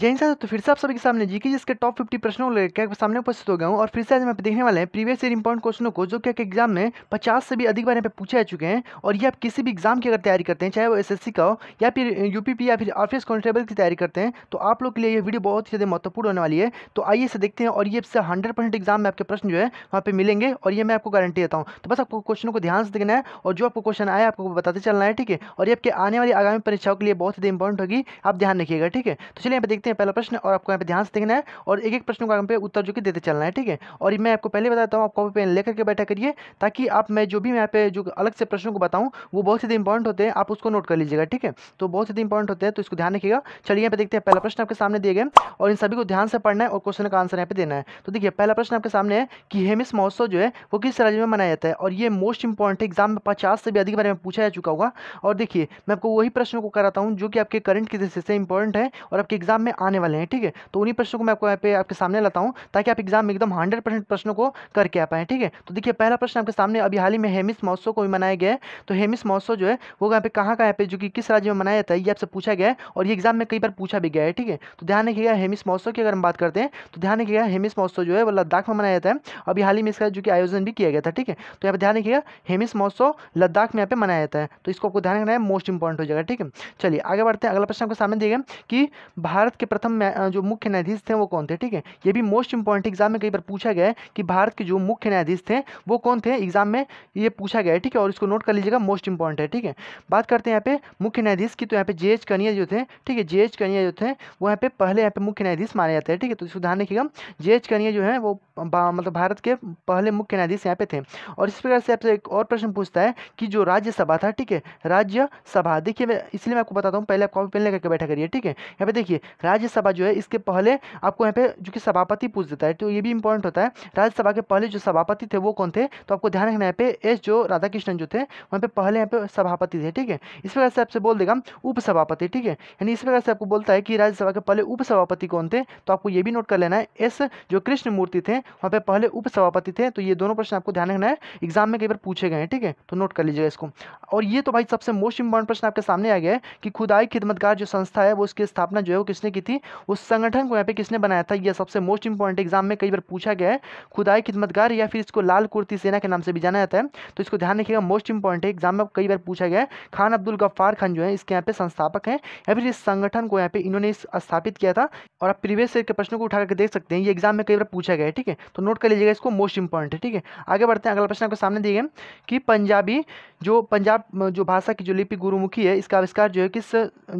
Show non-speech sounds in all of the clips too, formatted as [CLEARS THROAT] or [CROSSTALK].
जय हिंद तो फिर से आप सभी के सामने जीके जिसके टॉप फिफ्टी प्रश्नों लेकर सामने उपस्थित हो गया हूँ और फिर से आज मैं आप देखने वाले हैं प्रीवियस ईयर इंपॉर्टेंट क्वेश्चनों को जो क्या एग्जाम में पचास से भी अधिक बार यहाँ पे पूछे जा चुके हैं और ये आप किसी भी एग्जाम की अगर तैयारी करते हैं चाहे वो सी का हो या फिर पी या फिर आरफीएस कॉन्स्टेबल की तैयारी करते हैं तो आप लोग के लिए ये वीडियो बहुत ही ज़्यादा महत्वपूर्ण होने वाली है तो आइए इसे देखते हैं और ये इससे हंड्रेड एग्जाम में आपके प्रश्न जो है वहाँ पर मिलेंगे और ये मैं आपको गारंटी देता हूँ तो बस आपको क्वेश्चनों को ध्यान से देखना है और जो आपको क्वेश्चन आया आपको बताते चलना है ठीक है और ये आपके आने वाली आगामी परीक्षाओं के लिए बहुत ही इंपॉर्टेंट होगी आप ध्यान रखिएगा ठीक है तो चलिए यहाँ देखते देखते हैं पहला प्रश्न और आपको यहाँ पे ध्यान से देखना है और एक एक प्रश्न को यहाँ पे उत्तर जो कि देते चलना है ठीक है और मैं आपको पहले बताता हूँ आप कॉपी पेन लेकर के बैठा करिए ताकि आप मैं जो भी यहाँ पे जो अलग से प्रश्नों को बताऊँ वो बहुत से इंपॉर्टेंट होते हैं आप उसको नोट कर लीजिएगा ठीक है तो बहुत से इंपॉर्टेंट होते हैं तो इसको ध्यान रखिएगा चलिए यहाँ पे देखते हैं पहला प्रश्न आपके सामने दिए गए और इन सभी को ध्यान से पढ़ना है और क्वेश्चन का आंसर यहाँ पे देना है तो देखिए पहला प्रश्न आपके सामने है कि हेमिस महोत्सव जो है वो किस राज्य में मनाया जाता है और ये मोस्ट इंपॉर्टेंट एग्जाम में पचास से भी अधिक बारे में पूछा जा चुका होगा और देखिए मैं आपको वही प्रश्नों को कराता हूँ जो कि आपके करंट की दृष्टि से इंपॉर्टेंट है और आपके एग्जाम में आने वाले हैं ठीक है तो उन्हीं प्रश्नों को मैं आपको यहाँ पे आपके सामने लाता हूँ ताकि आप एग्जाम में एकदम हंड्रेड परसेंट प्रश्नों को करके आ पाए ठीक है तो देखिए पहला प्रश्न आपके सामने अभी हाल ही में हेमिस महोत्सव को भी मनाया गया तो हेमिस महोत्सव जो है वो यहाँ पे कहाँ का यहाँ पे जो कि किस राज्य में मनाया जाता है ये आपसे पूछा गया और ये एग्जाम में कई बार पूछा भी गया है ठीक है तो ध्यान रखिएगा हेमिस महोत्सव की अगर हम बात करते हैं तो ध्यान रखिएगा हेमिस महोत्सव जो है वो लद्दाख में मनाया जाता है अभी हाल ही में इसका जो कि आयोजन भी किया गया था ठीक है तो यहाँ पर ध्यान रखिएगा हेमिस महोत्सव लद्दाख में यहाँ पे मनाया जाता है तो इसको आपको ध्यान रखना है मोस्ट इंपॉर्टेंट हो जाएगा ठीक है चलिए आगे बढ़ते हैं अगला प्रश्न आपको सामने देगा कि भारत के के प्रथम जो मुख्य न्यायाधीश थे वो कौन थे ठीक है ये भी मोस्ट इंपॉर्टेंट एग्जाम में कई बार पूछा गया है कि भारत के जो मुख्य न्यायाधीश थे वो कौन थे एग्जाम में ये पूछा गया है ठीक है और इसको नोट कर लीजिएगा मोस्ट इंपॉर्टेंट है ठीक है बात करते हैं यहाँ पे मुख्य न्यायाधीश की तो यहाँ पे जे एच कनिया जो थे ठीक है जे एच कनिया जो थे वो यहाँ पे पहले यहाँ पे मुख्य न्यायाधीश माने जाते हैं ठीक है तो इसको ध्यान रखिएगा जे एच कनिया जो है वो मतलब भारत के पहले मुख्य न्यायाधीश यहाँ पे थे और इस प्रकार से आपसे एक और प्रश्न पूछता है कि जो राज्यसभा था ठीक है राज्यसभा देखिए मैं इसलिए मैं आपको बताता हूँ पहले आप कॉपी पेन लेकर बैठा करिए ठीक है यहाँ पे देखिए राज्यसभा जो है इसके पहले आपको यहाँ पे जो कि सभापति पूछ देता है तो ये भी इंपॉर्टेंट होता है राज्यसभा के पहले जो सभापति थे वो कौन थे तो आपको ध्यान रखना यहाँ पे एस जो राधाकृष्णन जो थे वहाँ पे पहले यहाँ पे सभापति थे ठीक है इस प्रकार से आपसे बोल देगा उपसभापति ठीक है यानी इस प्रकार से आपको बोलता है कि राज्यसभा के पहले उपसभापति कौन थे तो आपको ये भी नोट कर लेना है एस जो कृष्ण मूर्ति थे वहाँ पे पहले उपसभापति थे तो ये दोनों प्रश्न आपको ध्यान रखना है एग्जाम में कई बार पूछे गए हैं ठीक है तो नोट कर लीजिएगा इसको और ये तो भाई सबसे मोस्ट इंपॉर्टेंट प्रश्न आपके सामने आ गया है कि खुदाई खिदमतगार जो संस्था है वो उसकी स्थापना जो है वो किसने की थी उस संगठन को यहाँ पे किसने बनाया था यह सबसे मोस्ट इंपॉर्टेंट एग्जाम में कई बार पूछा गया है खुदाई खिदमतगार या फिर इसको लाल कुर्ती सेना के नाम से भी जाना जाता है तो इसको ध्यान रखिएगा मोस्ट इंपॉर्टेंट एग्जाम में कई बार पूछा गया है खान अब्दुल गफ्फार खान जो है इसके यहाँ पे संस्थापक हैं या फिर इस संगठन को यहाँ पे इन्होंने स्थापित किया था और आप प्रीवियस ईयर के प्रश्नों को उठा करके देख सकते हैं ये एग्जाम में कई बार पूछा गया है ठीक है तो नोट कर लीजिएगा इसको मोस्ट इंपॉर्टेंट है ठीक है आगे बढ़ते हैं अगला प्रश्न आपके सामने दिए कि पंजाबी जो पंजाब जो भाषा की जो लिपि गुरुमुखी है इसका आविष्कार जो है किस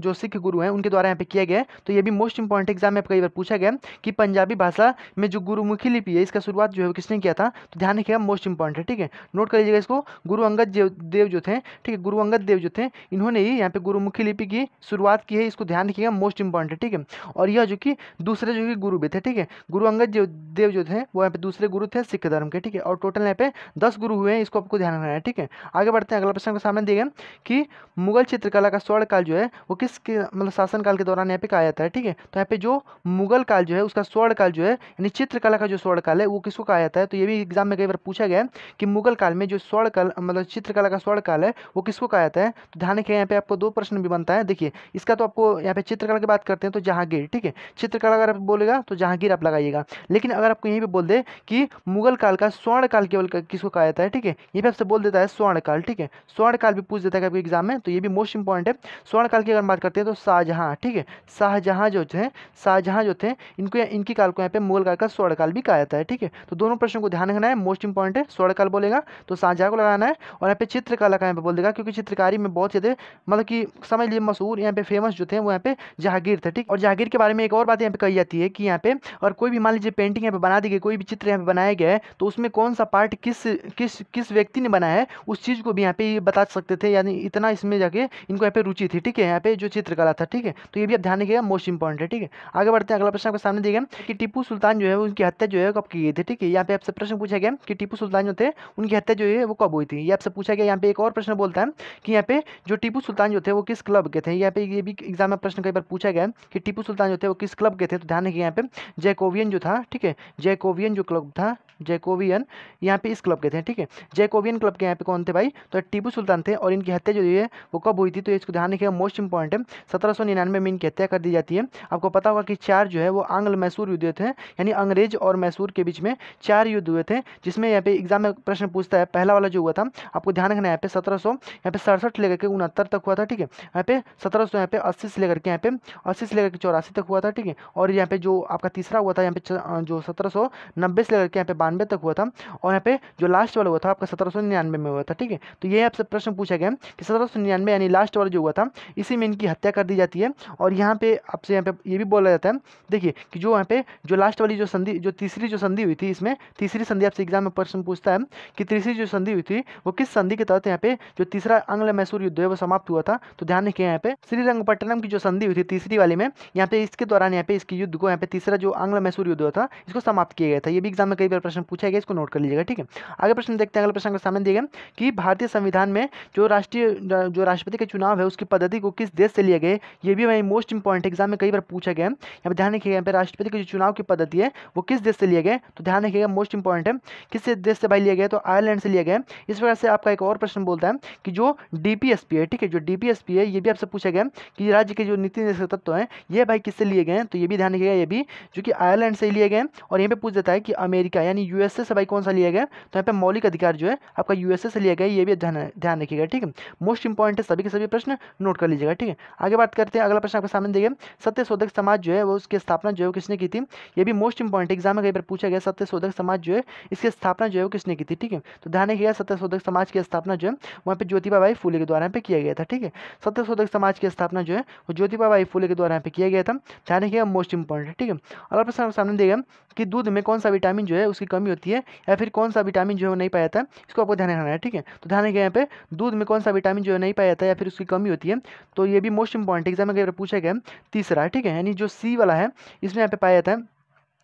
जो सिख गुरु हैं उनके द्वारा यहाँ पे किया गया है तो ये भी मोस्ट इंपॉर्टेंट एग्जाम में कई बार पूछा गया कि पंजाबी भाषा में जो गुरुमुखी लिपि है इसका शुरुआत जो है किसने किया था तो ध्यान रखिएगा मोस्ट इंपॉर्टेंट ठीक है नोट कर लीजिएगा इसको गुरु अंगद देव जो थे ठीक है गुरु अंगद देव जो थे इन्होंने ही यहाँ पे गुरुमुखी लिपि की शुरुआत की है इसको ध्यान रखिएगा मोस्ट इंपॉर्टेंट ठीक है और यह जो कि दूसरे जो कि गुरु भी थे ठीक है गुरु अंगद देव जो थे वो यहाँ पे दूसरे गुरु थे सिख धर्म के ठीक है और टोटल यहाँ पे दस गुरु हुए हैं इसको आपको ध्यान रखना है ठीक है आगे बढ़ते हैं अगला प्रश्न के सामने दिए कि मुगल चित्रकला का स्वर्ण काल जो है वो किस मतलब शासनकाल के दौरान यहाँ पे कहा जाता है ठीक है ठीक है तो यहाँ पे जो मुगल काल जो है उसका स्वर्ण काल जो है यानी चित्रकला का जो स्वर्ण काल है वो किसको कहा जाता है तो ये भी एग्जाम में कई बार पूछा गया कि मुगल काल में जो स्वर्ण काल मतलब चित्रकला का स्वर्ण काल है वो किसको कहा जाता है तो ध्यान रखिए यहाँ पे आपको दो प्रश्न भी बनता है देखिए इसका तो आपको यहाँ पे चित्रकला की बात करते हैं तो जहांगीर ठीक है चित्रकला अगर आप बोलेगा तो जहांगीर आप लगाइएगा लेकिन अगर आपको यहीं पर बोल दे कि मुगल काल का स्वर्ण काल केवल किसको कहा जाता है ठीक है ये भी आपसे बोल देता है स्वर्ण काल ठीक है स्वर्ण काल भी पूछ देता है आपके एग्जाम में तो ये भी मोस्ट इंपॉर्टेंट है स्वर्ण काल की अगर बात करते हैं तो शाहजहां ठीक है शाहजहां जो थे शाहजहाँ जो थे इनको इनकी काल को यहाँ पे मुगल काल का स्वर्ण काल भी कहा जाता है ठीक है तो दोनों प्रश्न को ध्यान रखना है मोस्ट इंपॉर्टेंट है स्वर्ण काल बोलेगा तो शाहजहाँ को लगाना है और यहाँ पे चित्रकला का यहाँ पे बोल देगा क्योंकि चित्रकारी में बहुत ज़्यादा मतलब कि समझ लीजिए मशहूर यहाँ पे फेमस जो थे वो यहाँ पे जहागीर थे ठीक और जहागीर के बारे में एक और बात यहाँ पे कही जाती है कि यहाँ पे और कोई भी मान लीजिए पेंटिंग यहाँ पे बना दी गई कोई भी चित्र यहाँ पे बनाया गया है तो उसमें कौन सा पार्ट किस किस किस व्यक्ति ने बनाया है उस चीज़ को भी यहाँ पे बता सकते थे यानी इतना इसमें जाके इनको यहाँ पे रुचि थी ठीक है यहाँ पे जो चित्रकला था ठीक है तो ये भी आप ध्यान रखिएगा मोस्ट इंपॉर्टेंट है ठीक है आगे बढ़ते हैं अगला प्रश्न आपके सामने देखें कि टीपू सुल्तान जो है उनकी हत्या जो है कब की गई थी ठीक है यहाँ पे आपसे प्रश्न पूछा गया कि टीपू सुल्तान जो थे उनकी हत्या जो है वो कब हुई थी ये आपसे पूछा गया यहाँ पे एक और प्रश्न बोलता है कि यहाँ पे जो टीपू सुल्तान जो थे वो किस क्लब के थे यहाँ पे ये भी एग्जाम में प्रश्न कई बार पूछा गया कि टीपू सुल्तान जो थे वो किस क्लब के थे तो ध्यान रखिए यहाँ पे जैकोवियन जो था ठीक है जैकोवियन जो क्लब था जैकोवियन यहाँ पे इस क्लब के थे ठीक है जैकोवियन क्लब के यहाँ पे कौन थे भाई तो टीपू सुल्तान थे और इनकी हत्या जो है वो कब हुई थी तो इसको ध्यान रखिएगा मोस्ट इंपॉर्टेंट है सत्रह में इनकी हत्या कर दी जाती है आपको पता होगा कि चार जो है वो आंग्ल मैसूर युद्ध थे यानी अंग्रेज और मैसूर के बीच में चार युद्ध हुए थे जिसमें यहाँ पे एग्जाम में प्रश्न पूछता है पहला वाला जो हुआ था आपको ध्यान रखना यहाँ पे सत्रह सौ यहाँ पे सड़सठ लेकर के उनहत्तर तक हुआ था ठीक है यहाँ पे सत्रह सौ यहाँ पे अस्सी से लेकर के यहाँ पे अस्सी से लेकर के चौरासी तक हुआ था ठीक है और यहाँ पे जो आपका तीसरा हुआ था यहाँ पे जो सत्रह सौ नब्बे से लेकर के यहाँ पे बानवे तक हुआ था और यहाँ पे जो लास्ट वाला हुआ था आपका सत्रह सौ निन्यानवे में हुआ था ठीक है तो ये आपसे प्रश्न पूछा गया कि सत्रह सौ निन्यानवे यानी लास्ट वाला जो हुआ था इसी में इनकी हत्या कर दी जाती है और यहाँ पे आपसे यहाँ पे ये भी बोला जाता है देखिए कि जो यहाँ पे जो लास्ट वाली जो संधि जो तीसरी जो संधि हुई थी इसमें तीसरी संधि आपसे एग्जाम में प्रश्न पूछता है कि तीसरी जो संधि हुई थी वो किस संधि के तहत यहाँ पे जो तीसरा अंग्ल मैसूर युद्ध है वो समाप्त हुआ था तो ध्यान रखिए यहाँ पे श्रीरंगपट्टनम की जो संधि हुई थी तीसरी वाली में यहाँ पे इसके दौरान यहाँ पे इसके युद्ध को यहाँ पे तीसरा जो अंग्ल मैसूर युद्ध हुआ था इसको समाप्त किया गया था ये भी एग्जाम में कई बार प्रश्न पूछा गया इसको नोट कर लीजिएगा ठीक है आगे प्रश्न देखते हैं अगले प्रश्न का सामने दिए कि भारतीय संविधान में जो राष्ट्रीय जो राष्ट्रपति का चुनाव है उसकी पद्धति को किस देश से लिया गया ये भी वही मोस्ट इंपॉर्टेंट एग्जाम में कई बार पूछा गया है यहाँ पर ध्यान रखिएगा यहाँ पर राष्ट्रपति के जो चुनाव की पद्धति है वो किस देश से लिए गए तो ध्यान रखिएगा मोस्ट इंपॉर्टेंट है किस देश से भाई लिया गया तो आयरलैंड से लिया गया इस प्रकार से आपका एक और प्रश्न बोलता है कि जो डीपीएसपी है ठीक है जो डीपीएसपी है ये भी आपसे पूछा गया कि राज्य के जो नीति निर्देशक तत्व हैं ये भाई किससे लिए गए तो ये भी ध्यान रखिएगा ये भी जो कि आयरलैंड से लिए गए और यहाँ पर पूछ देता है कि अमेरिका यानी यूएसए से भाई कौन सा लिया गया तो यहाँ पर मौलिक अधिकार जो है आपका यूएसए से लिया गया ये भी ध्यान रखिएगा ठीक है मोस्ट इंपॉर्टेंट है सभी के सभी प्रश्न नोट कर लीजिएगा ठीक है आगे बात करते हैं अगला प्रश्न आपके सामने देखिए सत्य शोधक समाज जो है वो उसकी स्थापना जो है किसने की थी ये भी मोस्ट इंपॉर्टेंट एग्जाम में कई पूछा गया सत्य शोधक समाज जो है इसकी स्थापना जो है वो किसने की थी ठीक है तो ध्यान रखिएगा सत्य शोधक समाज की स्थापना जो है वहाँ पर ज्योतिबा भाई फूले के द्वारा यहाँ पे किया गया था ठीक है सत्य शोधक समाज की स्थापना जो है वो ज्योतिबा भाई फूले के द्वारा यहाँ पे किया गया था ध्यान रखिएगा मोस्ट इंपॉर्टेंट ठीक है अगला प्रश्न सामने देगा कि दूध में कौन सा विटामिन जो है उसकी कमी होती है या फिर कौन सा विटामिन जो है नहीं पाया था इसको आपको ध्यान रखना है ठीक है तो ध्यान रखिएगा यहाँ पे दूध में कौन सा विटामिन जो है नहीं पाया जाता है या फिर उसकी कमी होती है तो ये भी मोस्ट इंपॉर्टेंट एग्जाम में पूछा गया तीसरा है ठीक है यानी जो सी वाला है इसमें यहाँ पे पाया जाता है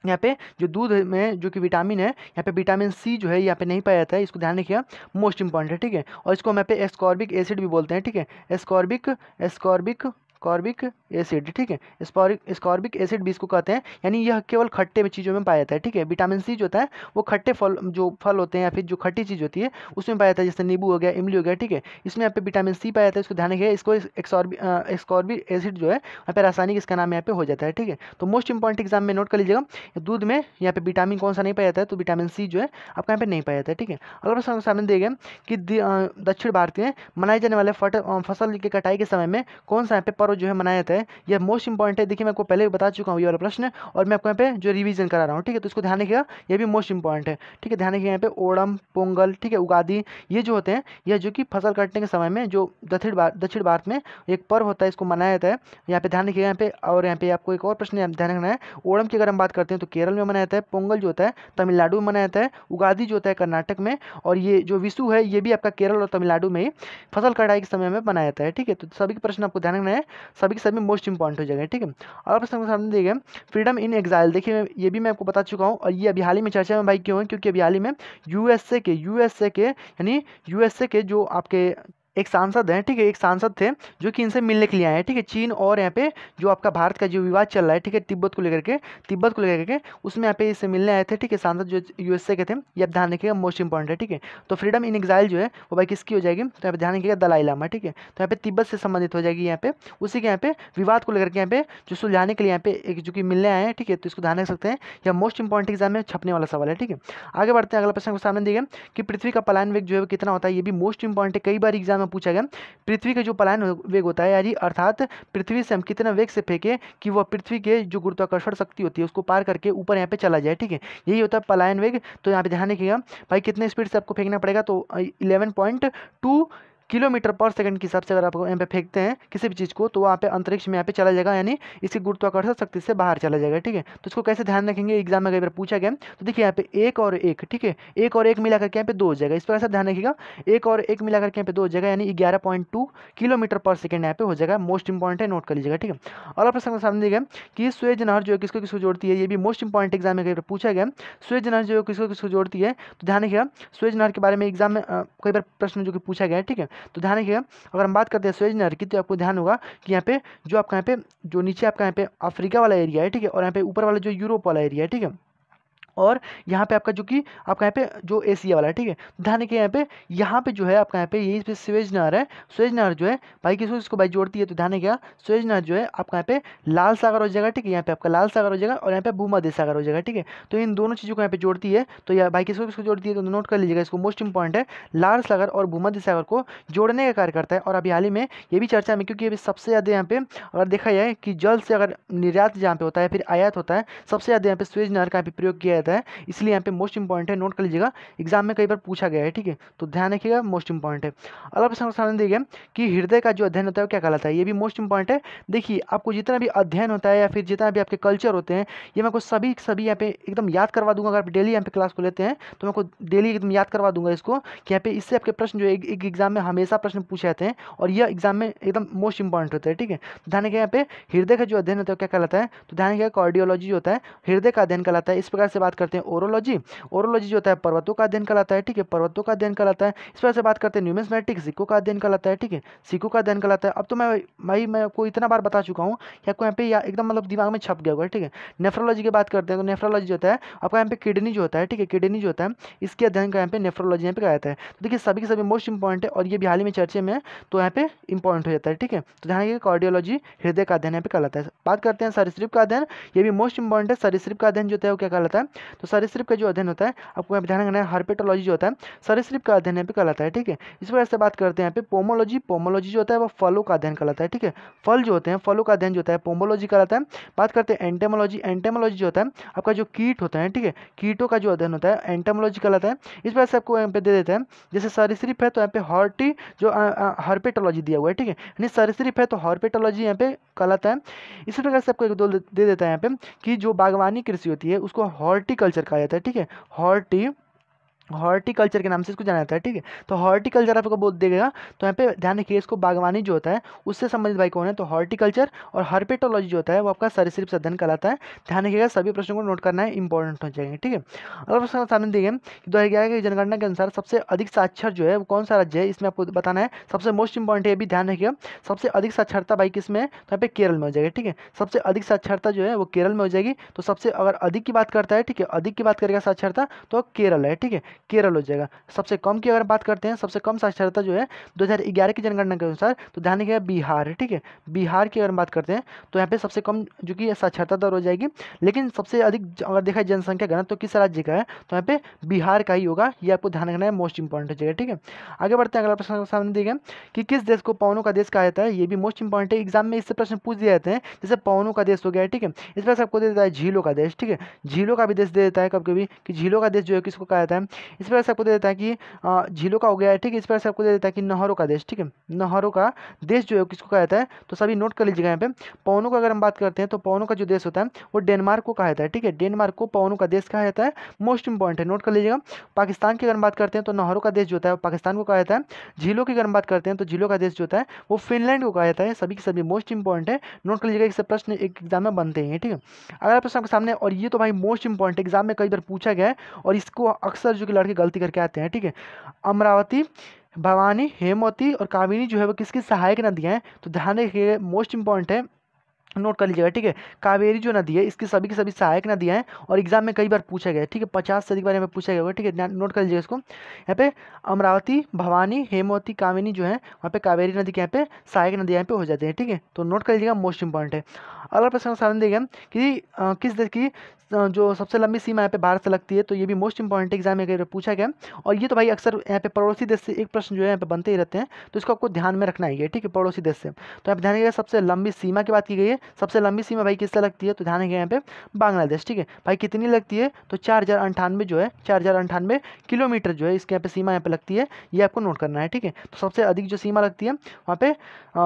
यहाँ पे जो दूध में जो कि विटामिन है यहाँ पे विटामिन सी जो है यहाँ पे नहीं पाया जाता है इसको ध्यान रखिएगा मोस्ट इंपॉर्टेंट है ठीक है और इसको हम यहाँ पे एस्कॉर्बिक एसिड भी बोलते हैं ठीक है एस्कॉर्बिक एस्कॉर्बिक स्कॉर्बिक एसिड ठीक है स्कॉर्बिक स्कॉर्बिक एसिड भी इसको कहते हैं यानी यह केवल खट्टे में चीज़ों में पाया जाता है ठीक है विटामिन सी जो होता है वो खट्टे फल जो फल होते हैं या फिर जो खट्टी चीज़ होती है उसमें पाया जाता है जैसे नींबू हो गया इमली हो गया ठीक है इसमें यहाँ पे विटामिन सी पाया जाता है इसको ध्यान रखिए इसको स्कॉर्बिक एसिड जो है यहाँ पर रासायनिक इसका नाम यहाँ पे हो जाता है ठीक है तो मोस्ट इंपॉर्टेंट एग्जाम में नोट कर लीजिएगा दूध में यहाँ पे विटामिन कौन सा नहीं पाया जाता है तो विटामिन सी जो है आपका यहाँ पे नहीं पाया जाता है ठीक है अगर सामने देखें कि दक्षिण भारत में मनाए जाने वाले फसल की कटाई के समय में कौन सा यहाँ पे समारोह जो है मनाए थे यह मोस्ट इंपॉर्टेंट है देखिए मैं आपको पहले भी बता चुका हूँ ये वाला प्रश्न और मैं आपको यहाँ पे जो रिवीजन करा रहा हूँ ठीक है तो इसको ध्यान रखिएगा ये भी मोस्ट इंपॉर्टेंट है ठीक है ध्यान रखिएगा यहाँ पे ओणम पोंगल ठीक है उगादी ये जो होते हैं यह जो कि फसल काटने के समय में जो दक्षिण भारत दक्षिण भारत में एक पर्व होता है इसको मनाया जाता है यहाँ पे ध्यान रखिएगा यहाँ पे और यहाँ पे आपको एक और प्रश्न ध्यान रखना है ओणम की अगर हम बात करते हैं तो केरल में मनाया जाता है पोंगल जो होता है तमिलनाडु में मनाया जाता है उगादी जो होता है कर्नाटक में और ये जो विशु है ये भी आपका केरल और तमिलनाडु में फसल कटाई के समय में मनाया जाता है ठीक है तो सभी प्रश्न आपको ध्यान रखना है सभी के सभी मोस्ट इंपॉर्टेंट हो जाएंगे ठीक है और प्रश्न सामने देखें फ्रीडम इन एग्जाइल देखिए ये भी मैं आपको बता चुका हूँ और ये अभी हाल ही में चर्चा में भाई क्यों है क्योंकि अभी हाल ही में यूएसए के यूएसए के यानी यूएसए के जो आपके एक सांसद हैं ठीक है एक सांसद थे जो कि इनसे मिलने के लिए आए हैं ठीक है चीन और यहाँ पे जो आपका भारत का जो विवाद चल रहा है ठीक है तिब्बत को लेकर के तिब्बत को लेकर के उसमें यहाँ पे इससे मिलने आए थे ठीक है सांसद जो यूएसए के थे ये ध्यान रखिएगा मोस्ट इंपॉर्टेंट है ठीक है तो फ्रीडम इन एग्जाइल जो है वो भाई किसकी हो जाएगी तो यहाँ पर ध्यान रखिएगा दलाई लामा ठीक है तो यहाँ पे तिब्बत से संबंधित हो जाएगी यहाँ पे उसी के यहाँ पे विवाद को लेकर के यहाँ पे जो सुलझाने के लिए यहाँ पे एक जो कि मिलने आए हैं ठीक है तो इसको ध्यान रख सकते हैं या मोस्ट इंपॉर्टेंट एग्जाम में छपने वाला सवाल है ठीक है आगे बढ़ते हैं अगला प्रश्न को सामने देखें कि पृथ्वी का पलायन वेग जो है कितना होता है ये भी मोस्ट इंपॉर्टेंट कई बार एग्जाम में पूछा गया पृथ्वी का जो पलायन वेग होता है यानी अर्थात पृथ्वी से हम कितना वेग से फेंके कि वह पृथ्वी के जो गुरुत्वाकर्षण शक्ति होती है उसको पार करके ऊपर यहाँ पे चला जाए ठीक है यही होता है पलायन वेग तो यहाँ पे ध्यान रखिएगा भाई कितने स्पीड से आपको फेंकना पड़ेगा तो eleven point two kilometre per second के हिसाब से अगर आप यहाँ पे फेंकते हैं किसी भी चीज़ को तो वहाँ पे अंतरिक्ष में यहाँ पे चला जाएगा यानी इसकी गुरुत्वाकर्षण शक्ति से बाहर चला जाएगा ठीक है तो इसको कैसे ध्यान रखेंगे एग्जाम में कई बार पूछा गया तो देखिए यहाँ पे एक और एक ठीक है एक और एक मिला करके यहाँ पे दो हो जाएगा इस पर ऐसा ध्यान रखिएगा एक और एक मिला करके यहाँ पे दो हो जाएगा यानी ग्यारह point two kilometre per second यहाँ पे हो जाएगा मोस्ट इंपॉर्टेंट है नोट कर लीजिएगा ठीक है और का सामने देखिए कि स्वेज नहर जो है किसको किसको जोड़ती है ये भी मोस्ट इंपॉर्टेंट एग्जाम में कई बार पूछा गया स्वेज नहर जो है किसको किसको जोड़ती है तो ध्यान रखिएगा स्वेज नहर के बारे में एग्जाम में कई बार प्रश्न जो कि पूछा गया ठीक है तो ध्यान रखिएगा अगर हम बात करते हैं स्वेज नहर की तो आपको ध्यान होगा कि यहाँ पे जो आपका यहाँ पे जो नीचे आपका यहाँ पे अफ्रीका वाला एरिया है ठीक है और यहाँ पे ऊपर वाला जो यूरोप वाला एरिया है ठीक है और यहाँ पे आपका जो कि आपका यहाँ पे जो सी वाला है ठीक है ध्यान के यहाँ पे यहाँ पे जो है आपका यहाँ पे यही पे स्वेज नहर है स्वेज नहर जो है भाई की इसको भाई जोड़ती है तो ध्यान क्या स्वेज नहर जो है आपका यहाँ पे लाल सागर हो जाएगा ठीक है यहाँ पे आपका लाल सागर हो जाएगा और यहाँ पे भूमा सागर हो जाएगा ठीक है तो इन दोनों चीज़ों को यहाँ पे जोड़ती है तो यह भाई किसको इसको जोड़ती है तो नोट कर लीजिएगा इसको मोस्ट इंपॉर्टेंट है लाल सागर और भूमध्य सागर को जोड़ने का कार्य करता है और अभी हाल ही में ये भी चर्चा में क्योंकि अभी सबसे ज़्यादा यहाँ पे अगर देखा जाए कि जल से अगर निर्यात जहाँ पे होता है फिर आयात होता है सबसे ज़्यादा यहाँ पे स्वेज नहर का यहाँ प्रयोग किया रहता है इसलिए यहाँ पे मोस्ट इंपॉर्टेंट है नोट कर लीजिएगा एग्जाम में कई बार पूछा गया है ठीक है तो ध्यान रखिएगा मोस्ट इंपॉर्टेंट है अगला प्रश्न उदाहरण देखिए कि हृदय का जो अध्ययन होता है वो क्या कहलाता है ये भी मोस्ट इंपॉर्टेंट है देखिए आपको जितना भी अध्ययन होता है या फिर जितना भी आपके कल्चर होते हैं ये मैं आपको सभी सभी यहाँ पे एकदम याद करवा दूंगा अगर आप डेली यहाँ पे क्लास को लेते हैं तो मैं डेली एकदम याद करवा दूंगा इसको कि यहाँ पे इससे आपके प्रश्न जो एक एग्जाम में हमेशा प्रश्न पूछे जाते हैं और यह एग्जाम में एकदम मोस्ट इंपॉर्टेंट होता है ठीक है तो ध्यान रखिए यहाँ पे हृदय का जो अध्ययन होता है क्या कहलाता है तो ध्यान रखिएगा कार्डियोलॉजी जो होता है हृदय का अध्ययन कहलाता है इस प्रकार से बात बात करते हैं ओरोलॉजी ओरोलॉजी जो होता है पर्वतों का अध्ययन कहलाता है ठीक है पर्वतों का अध्ययन कहलाता है इस वजह से बात करते हैं न्यूमिसमेटिक सिक्कों का अध्ययन कहलाता है ठीक है सिक्कों का अध्ययन कहलाता है अब तो मैं भाई मैं आपको इतना बार बता चुका हूँ कि आपको यहाँ पे एकदम मतलब दिमाग में छप गया होगा ठीक है नेफ्रोलॉजी की बात करते हैं तो नेफ्रोलॉजी जो है आपका यहाँ पे किडनी जो होता है ठीक है किडनी जो होता है इसके अध्ययन का यहाँ पे नेफ्रोलॉजी यहाँ पे कराया जाता है तो देखिए सभी के सभी मोस्ट इंपॉर्टेंट है और ये बिहाली में चर्चे में तो यहाँ पे इंपॉर्टेंट हो जाता है ठीक है तो ध्यान रखिए कार्डियोलॉजी हृदय का अध्ययन यहाँ पे कहलाता है बात करते हैं सरिश्रिप का अध्ययन ये भी मोस्ट इंपॉर्टेंट है सरिश्रिप का अध्ययन जो है वो क्या कहलाता है तो सरिसप का जो अध्ययन होता है आपको यहाँ पे ध्यान रखना है हार्पेटोलॉजी जो होता है सरिसप का अध्ययन यहाँ पे कहलाता है ठीक है इस वजह से बात करते हैं यहाँ पे पोमोलॉजी पोमोलॉजी जो होता है वो फलों का अध्ययन कहलाता है ठीक है फल जो होते हैं फलों का अध्ययन जो होता है पोमोलॉजी कहलाता है बात करते हैं एंटेमोलॉजी एंटेमोलॉजी जो होता है आपका जो कीट होता है ठीक है कीटों का जो अध्ययन होता है एंटेमोलॉजी कहलाता है इस वजह से आपको यहाँ पे दे देते हैं जैसे सरिसप है तो यहाँ पे हॉर्टी जो हार्पेटोलॉजी दिया हुआ है ठीक है यानी सरिसप है तो हार्पेटोलॉजी यहाँ पे कहलाता है इसी प्रकार से आपको एक दो दे देता है यहाँ पे कि जो बागवानी कृषि होती है उसको हॉर्टी हॉर्टिकल्चर कहा जाता है ठीक है हॉर्टी हॉर्टिकल्चर के नाम से इसको जाना जाता है ठीक है तो हॉर्टिकल्चर आपको बोल देगा तो यहाँ पे ध्यान रखिए इसको बागवानी जो होता है उससे संबंधित भाई कौन है तो हॉर्टिकल्चर और हर्पेटोलॉजी जो होता है वो आपका सिर्फ अध्ययन कहलाता है ध्यान रखिएगा सभी प्रश्नों को नोट करना है इंपॉर्टेंट हो जाएंगे ठीक है अगर प्रश्न सामने देखिए दो हज़ार ग्यारह की जनगणना के अनुसार सबसे अधिक साक्षर जो है वो कौन सा राज्य है इसमें आपको बताना है सबसे मोस्ट इंपॉर्टेंट है भी ध्यान रखिएगा सबसे अधिक साक्षरता भाई किस में है तो यहाँ पे केरल में हो जाएगा ठीक है सबसे अधिक साक्षरता जो है वो केरल में हो जाएगी तो सबसे अगर अधिक की बात करता है ठीक है अधिक की बात करेगा साक्षरता तो केरल है ठीक है केरल हो जाएगा सबसे कम की अगर बात करते हैं सबसे कम साक्षरता जो है ग्यारह की जनगणना के अनुसार तो ध्यान रखिएगा बिहार ठीक है बिहार की अगर बात करते हैं तो यहाँ पे सबसे कम जो कि साक्षरता दर हो जाएगी लेकिन सबसे अधिक अगर देखा जनसंख्या घनत्व तो किस राज्य का है तो यहाँ पे बिहार का ही होगा ये आपको ध्यान रखना है मोस्ट इंपॉर्टेंट हो जाएगा ठीक है आगे बढ़ते हैं अगला प्रश्न सामने देखें कि किस देश को पवनों का देश कहा जाता है ये भी मोस्ट इंपॉर्टेंट है एग्जाम में इससे प्रश्न पूछ दिया जाते हैं जैसे पवनों का देश हो गया ठीक है इस पर आपको दे देता है झीलों का देश ठीक है झीलों का भी देश दे देता है कभी कभी कि झीलों का देश जो है किसको कहा जाता है इस प्रकार से आपको दे देता है कि झीलों का हो गया है ठीक है इस प्रकार से आपको दे देता है कि नहरों का देश ठीक है नहरों का देश जो है किसको कहा जाता है तो सभी नोट कर लीजिएगा यहाँ पे पवनों का अगर हम बात करते हैं तो पवनों का जो देश होता है वो डेनमार्क को कहा जाता है ठीक है डेनमार्क को पवनों का देश कहा जाता है मोस्ट इंपॉर्टेंट है नोट कर लीजिएगा पाकिस्तान की अगर हम बात करते हैं तो नहरों का देश जो होता है पाकिस्तान को कहा जाता है झीलों की अगर हम बात करते हैं तो झीलों का देश जो होता है वो फिनलैंड को कहा जाता है सभी के सभी मोस्ट इंपॉर्टेंट है नोट कर लीजिएगा इससे प्रश्न एक एग्जाम में बनते हैं ठीक है अगला प्रश्न आपके सामने और ये तो भाई मोस्ट इंपॉर्टेंट एग्जाम में कई बार पूछा गया है और इसको अक्सर जो के लड़के गलती करके आते हैं ठीक है अमरावती भवानी हेमवती और कामिनी जो है वो किसकी सहायक नदियाँ हैं तो ध्यान रखिए मोस्ट इंपॉर्टेंट है नोट कर लीजिएगा ठीक है कावेरी जो नदी है इसकी सभी की सभी सहायक नदियाँ हैं और एग्जाम में कई बार पूछा गया ठीक है पचास से अधिक बार यहाँ पूछा गया ठीक है नोट कर लीजिएगा इसको यहाँ पे अमरावती भवानी हेमवती कामिनी जो है वहाँ पे कावेरी नदी के यहाँ पे सहायक नदी यहाँ पे हो जाती है ठीक है तो नोट कर लीजिएगा मोस्ट इंपॉर्टेंट है अगला प्रश्न साधन देंगे कि किस देश की जो सबसे लंबी सीमा यहाँ पे भारत से लगती है तो ये भी मोस्ट इंपॉर्टेंट एग्जाम में पूछा गया और ये तो भाई अक्सर यहाँ पे पड़ोसी देश से एक प्रश्न जो है यहाँ पे बनते ही रहते हैं तो इसको आपको ध्यान में रखना है ठीक है पड़ोसी देश से तो आप ध्यान रखिएगा सबसे लंबी सीमा की बात की गई है सबसे लंबी सीमा भाई किससे लगती है तो ध्यान रखिएगा यहाँ पे बांग्लादेश ठीक है भाई कितनी लगती है तो चार जो है चार किलोमीटर जो है इसके यहाँ पे सीमा यहाँ पे लगती है ये आपको नोट करना है ठीक है तो सबसे अधिक जो सीमा लगती है वहाँ पे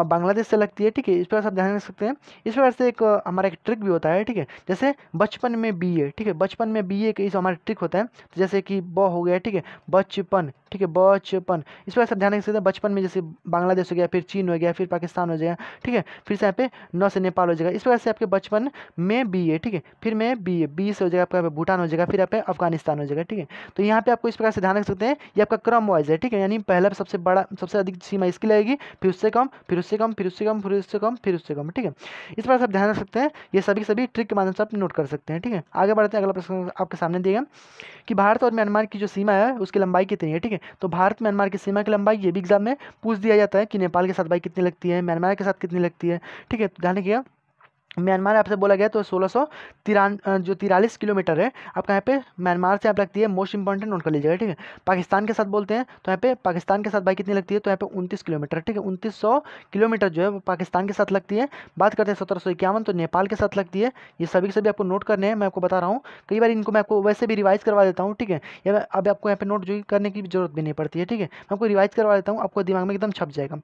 बांग्लादेश से लगती है ठीक है इस प्रकार से आप ध्यान रख सकते हैं इस प्रकार से एक एक हमारा एक ट्रिक भी होता है ठीक है जैसे बचपन में बी ए ठीक है बचपन में बी ए के इस हमारा ट्रिक होता है तो जैसे कि ब हो गया ठीक है बचपन ठीक है बचपन इस पर ध्यान रख सकते हैं बचपन में जैसे बांग्लादेश हो गया फिर चीन हो गया फिर पाकिस्तान हो जाएगा ठीक है फिर से यहाँ पे नौ से नेपाल हो जाएगा इस प्रकार से आपके बचपन में बी ए ठीक है फिर में बी ए बी से हो जाएगा आपका भूटान हो जाएगा फिर यहाँ पे अफगानिस्तान हो जाएगा ठीक है तो यहाँ पे आपको इस प्रकार से ध्यान रख सकते हैं ये आपका क्रम वाइज है ठीक है यानी पहला सबसे बड़ा सबसे अधिक सीमा इसकी लगेगी फिर उससे कम फिर उससे कम फिर उससे कम फिर उससे कम फिर उससे कम ठीक है इस प्रकार से आप ध्यान ध्यान रख सकते हैं ये सभी सभी ट्रिक के माध्यम से आप नोट कर सकते हैं ठीक है आगे बढ़ते हैं अगला प्रश्न आपके सामने दिएगा कि भारत और म्यांमार की जो सीमा है उसकी लंबाई कितनी है ठीक है तो भारत म्यांमार की सीमा की लंबाई ये भी एग्जाम में पूछ दिया जाता है कि नेपाल के साथ बाई कितनी लगती है म्यांमार के साथ कितनी लगती है ठीक है तो ध्यान रखिएगा म्यांमार आपसे बोला गया तो सोलह सौ तिरान जो तिरालीस किलोमीटर है आपका यहाँ पे म्यांमार से आप लगती है मोस्ट इंपॉर्टेंट नोट कर लीजिएगा ठीक है पाकिस्तान के साथ बोलते हैं तो यहाँ पे पाकिस्तान के साथ भाई कितनी लगती है तो यहाँ पे उनतीस किलोमीटर ठीक है उनतीस सौ किलोमीटर जो है वो पाकिस्तान के साथ लगती है बात करते हैं सत्रह सौ इक्यावन तो नेपाल के साथ लगती है ये सभी सभी आपको नोट करने हैं मैं आपको बता रहा हूँ कई बार इनको मैं आपको वैसे भी रिवाइज करवा देता हूँ ठीक है या अब आपको यहाँ पे नोट जो करने की जरूरत भी नहीं पड़ती है ठीक है मैं आपको रिवाइज करवा देता हूँ आपको दिमाग में एकदम छप जाएगा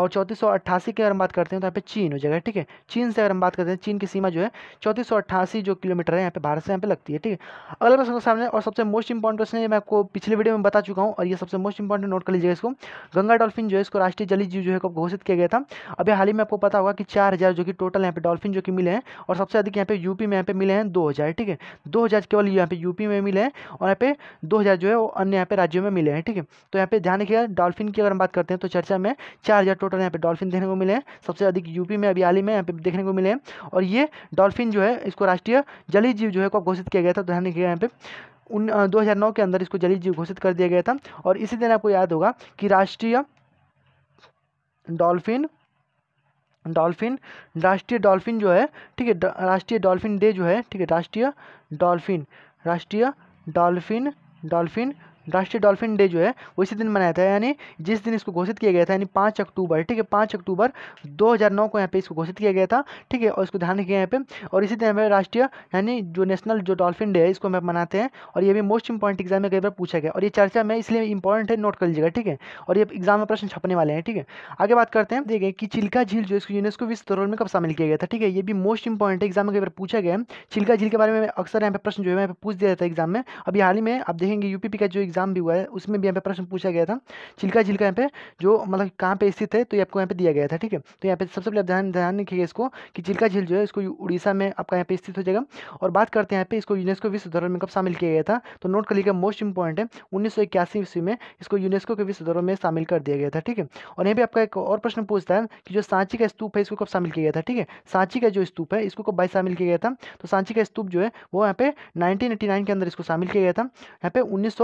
और चौंतीस सौ अट्ठासी की अगर हम बात करते हैं तो यहाँ पे चीन हो जाएगा ठीक है चीन से अगर हम बात करते देते हैं चीन की सीमा जो है चौंतीस जो किलोमीटर है यहाँ पे भारत से यहाँ पे लगती है ठीक है अगला प्रश्न सामने और सबसे मोस्ट इंपॉर्टेंट क्वेश्चन मैं आपको पिछले वीडियो में बता चुका हूँ और ये सबसे मोस्ट इंपॉर्टेंट नोट कर लीजिए इसको गंगा डॉल्फिन जो है इसको राष्ट्रीय जली जीव जो है घोषित किया गया था अभी हाल ही में आपको पता होगा कि चार जो कि टोटल यहाँ पे डॉल्फिन जो कि मिले हैं और सबसे अधिक यहाँ पे यूपी में यहाँ पे मिले हैं दो ठीक है दो केवल यहाँ पे यूपी में मिले हैं और यहाँ पे दो जो है वो अन्य यहाँ पे राज्यों में मिले हैं ठीक है तो यहाँ पे ध्यान रखिएगा डॉल्फिन की अगर हम बात करते हैं तो चर्चा में चार टोटल यहाँ पे डॉल्फिन देखने को मिले हैं सबसे अधिक यूपी में अभी हाल ही में यहाँ पे देखने को मिले हैं और ये डॉल्फिन जो है इसको राष्ट्रीय जलीय जीव जो है को घोषित किया गया था तो ध्यान रखिएगा यहाँ पे उन दो हज़ार नौ के अंदर इसको जलीय जीव घोषित कर दिया गया था और इसी दिन आपको याद होगा कि राष्ट्रीय डॉल्फिन डॉल्फिन राष्ट्रीय डॉल्फिन जो है ठीक है राष्ट्रीय डॉल्फिन डे जो है ठीक है राष्ट्रीय डॉल्फिन राष्ट्रीय डॉल्फिन डॉल्फिन राष्ट्रीय डॉल्फिन डे जो है वो इसी दिन मनाया था यानी जिस दिन इसको घोषित किया गया था यानी पाँच अक्टूबर ठीक है पाँच अक्टूबर 2009 को यहाँ पे इसको घोषित किया गया था ठीक है और इसको ध्यान रखिए यहाँ पे और इसी दिन हमें राष्ट्रीय यानी जो नेशनल जो डॉल्फिन डे है इसको हम मनाते हैं और ये भी मोस्ट इंपॉर्टेंट एग्जाम में कई बार पूछा गया और ये चर्चा में इसलिए इंपॉर्टेंट है नोट कर लीजिएगा ठीक है और ये एग्जाम में प्रश्न छपने वाले हैं ठीक है आगे बात करते हैं देखिए कि चिल्का झील जो इसको यूनेस्को विश्व धरोहर में कब शामिल किया गया था ठीक है ये भी मोस्ट इंपॉर्टेंट एग्जाम में कई बार पूछा गया चिल्का झील के बारे में अक्सर यहाँ पर प्रश्न जो है यहाँ पर पूछ दिया जाता है एग्जाम में अभी हाल ही में आप देखेंगे यूपीपी का जो एग्जाम एग्जाम भी हुआ है उसमें भी यहाँ पे प्रश्न पूछा गया था छिलका झिलका यहाँ पे जो मतलब कहाँ पे स्थित है तो ये आपको यहाँ पे दिया गया था ठीक है तो यहाँ पे सबसे पहले ध्यान ध्यान रखिएगा इसको कि चिल्का झील जो है इसको उड़ीसा में आपका यहाँ पे स्थित हो जाएगा और बात करते हैं यहाँ पे इसको यूनेस्को विश्व धरोहर में कब शामिल किया गया था तो नोट कर लीजिए मोस्ट इंपॉर्टेंट है उन्नीस सौ में इसको यूनेस्को के विश्व धरोहर में शामिल कर दिया गया था ठीक है और यहाँ पर आपका एक और प्रश्न पूछता है कि जो सांची का स्तूप है इसको कब शामिल किया गया था ठीक है सांची का जो स्तूप है इसको कब बाई शामिल किया गया था तो सांची का स्तूप जो है वो यहाँ पे नाइनटीन के अंदर इसको शामिल किया गया था यहाँ पे उन्नीस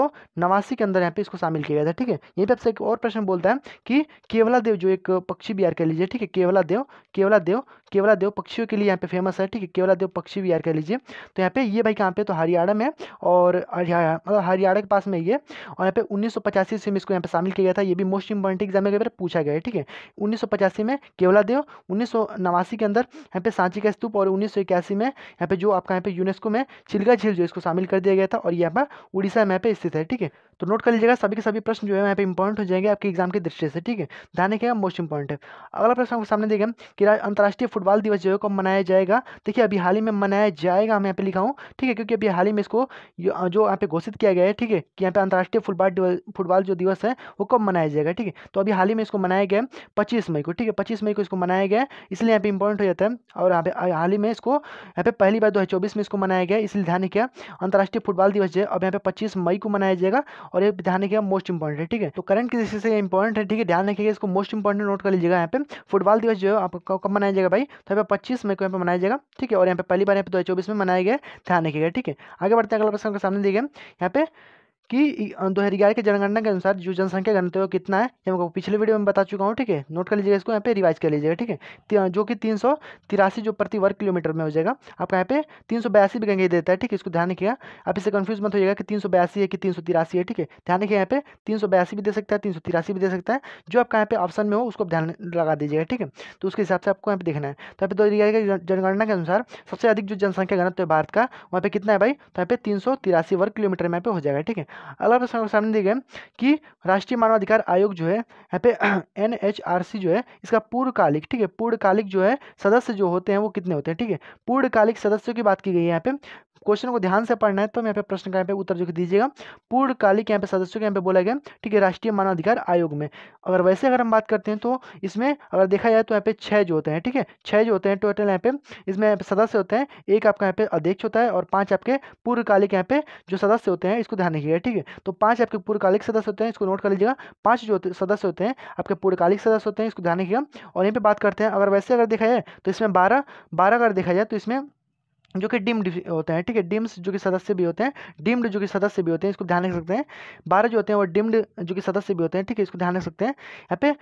नवासी के अंदर यहाँ पे इसको शामिल किया गया था ठीक है यहीं पे आपसे एक और प्रश्न बोलता है कि केवला देव जो एक पक्षी विहार कह लीजिए ठीक है केवला देव केवला देव केवला देव पक्षियों के लिए यहाँ पे फेमस है ठीक है केवला देव पक्षी विहार कह लीजिए तो यहाँ पे ये भाई कहाँ पे तो हरियाणा में और मतलब हरियाणा के पास में ये और यहाँ पे उन्नीस से में इसको यहाँ पे शामिल किया गया था ये भी मोस्ट इंपॉर्टेंट एग्जाम में पूछा गया है ठीक है उन्नीस में केवला देव उन्नीस के अंदर यहाँ पे सांची का स्तूप और उन्नीस में यहाँ पे जो आपका यहाँ पे यूनेस्को में चिलगा झील जो इसको शामिल कर दिया गया था और यहाँ पर उड़ीसा में यहाँ पे स्थित है ठीक है ठीक है तो नोट कर लीजिएगा सभी के सभी प्रश्न जो है यहाँ पे इंपॉर्टेंट हो जाएंगे आपके एग्जाम की दृष्टि से ठीक है ध्यान रखिएगा मोस्ट इंपॉर्टेंट है अगला प्रश्न आपको सामने देखें कि अंतर्राष्ट्रीय फुटबॉल दिवस जो है कब मनाया जाएगा देखिए अभी हाल ही में मनाया जाएगा हम यहाँ पे लिखा हूँ ठीक है क्योंकि अभी हाल ही में इसको जो यहाँ पे घोषित किया गया है ठीक है कि यहाँ पे अंतर्राष्ट्रीय फुटबॉल फुटबॉल जो दिवस है वो कब मनाया जाएगा ठीक है तो अभी हाल ही में इसको मनाया गया पच्चीस मई को ठीक है पच्चीस मई को इसको मनाया गया इसलिए यहाँ पे इंपॉर्टेंट हो जाता है और यहाँ पे हाल ही में इसको यहाँ पे पहली बार दो में इसको मनाया गया इसलिए ध्यान रखिए अंतर्राष्ट्रीय फुटबॉल दिवस जो है अब यहाँ पे पच्चीस मई को मनाया जाएगा और ये ध्यान रखिएगा मोस्ट इंपॉर्टेंट है ठीक है तो करंट की दृष्टि से इंपॉर्टेंट है ठीक है ध्यान रखिएगा इसको मोस्ट इंपॉर्टेंट नोट कर लीजिएगा यहाँ पे फुटबॉल दिवस जो है आपको कब मनाया जाएगा भाई तो यहाँ पर पच्चीस मई को यहाँ पर मनाया जाएगा ठीक है और यहाँ पे पहली बार यहाँ पर दो में मनाया गया ध्यान रखिएगा ठीक है आगे बढ़ते हैं अगला प्रश्न आपके सामने दिए यहाँ पे कि दो हज़ार ग्यारह के जनगणना के अनुसार जो जनसंख्या घनत्व वो कितना है ये मैं पिछले वीडियो में बता चुका हूँ ठीक है नोट कर लीजिएगा इसको यहाँ पे रिवाइज कर लीजिएगा ठीक है जो कि तीन सौ तिरासी जो प्रति वर्ग किलोमीटर में हो जाएगा आपका यहाँ पे तीन सौ बयासी भी गंगे देता है ठीक है इसको ध्यान रखिएगा आप इसे कन्फ्यूज मत होगा कि तीन सौ बयासी है कि तीन सौ तिरासी है ठीक है ध्यान रखिए यहाँ पे तीन सौ बयासी भी दे सकता है तीन सौ तिरासी भी दे सकता है जो आपका यहाँ पे ऑप्शन में हो उसको ध्यान लगा दीजिएगा ठीक है तो उसके हिसाब से आपको यहाँ पे देखना है तो यहाँ पे दो हज़ार जनगणना के अनुसार सबसे अधिक जो जनसंख्या घनत्व है भारत का वहाँ पे कितना है भाई तो यहाँ पे तीन वर्ग किलोमीटर में पे हो जाएगा ठीक है अगला प्रश्न सामने दिए गए कि राष्ट्रीय मानवाधिकार आयोग जो है यहाँ पे [CLEARS THROAT] एन जो है इसका पूर्वकालिक ठीक है पूर्णकालिक जो है सदस्य जो होते हैं वो कितने होते हैं ठीक है पूर्णकालिक सदस्यों की बात की गई है यहाँ पे क्वेश्चन को ध्यान से पढ़ना है तो यहाँ पे प्रश्न का यहाँ पे उत्तर जो दीजिएगा पूर्णकालिक यहाँ पे सदस्यों के यहाँ पे बोला गया ठीक है राष्ट्रीय मानवाधिकार आयोग में अगर वैसे अगर हम बात करते हैं तो इसमें अगर देखा जाए तो यहाँ पे छः जो होते हैं ठीक है छः जो होते हैं टोटल यहाँ पे इसमें यहाँ पे सदस्य होते हैं एक आपका यहाँ पे अध्यक्ष होता है और पाँच आपके पूर्वकालिक यहाँ पे जो सदस्य होते हैं इसको ध्यान रखिएगा ठीक है तो पाँच आपके पूर्वकालिक सदस्य होते हैं इसको नोट कर लीजिएगा पाँच जो सदस्य होते हैं आपके पूर्वकालिक सदस्य होते हैं इसको ध्यान रखिएगा और यहीं पर बात करते हैं अगर वैसे अगर देखा जाए तो इसमें बारह बारह अगर देखा जाए तो इसमें जो कि डिम्ड होते हैं ठीक है डिम्स जो कि सदस्य भी होते हैं डिम्ड जो कि सदस्य भी होते हैं इसको ध्यान रख सकते हैं बारह जो होते हैं वो डिम्ड जो कि सदस्य भी होते हैं ठीक है इसको ध्यान रख सकते हैं यहाँ पे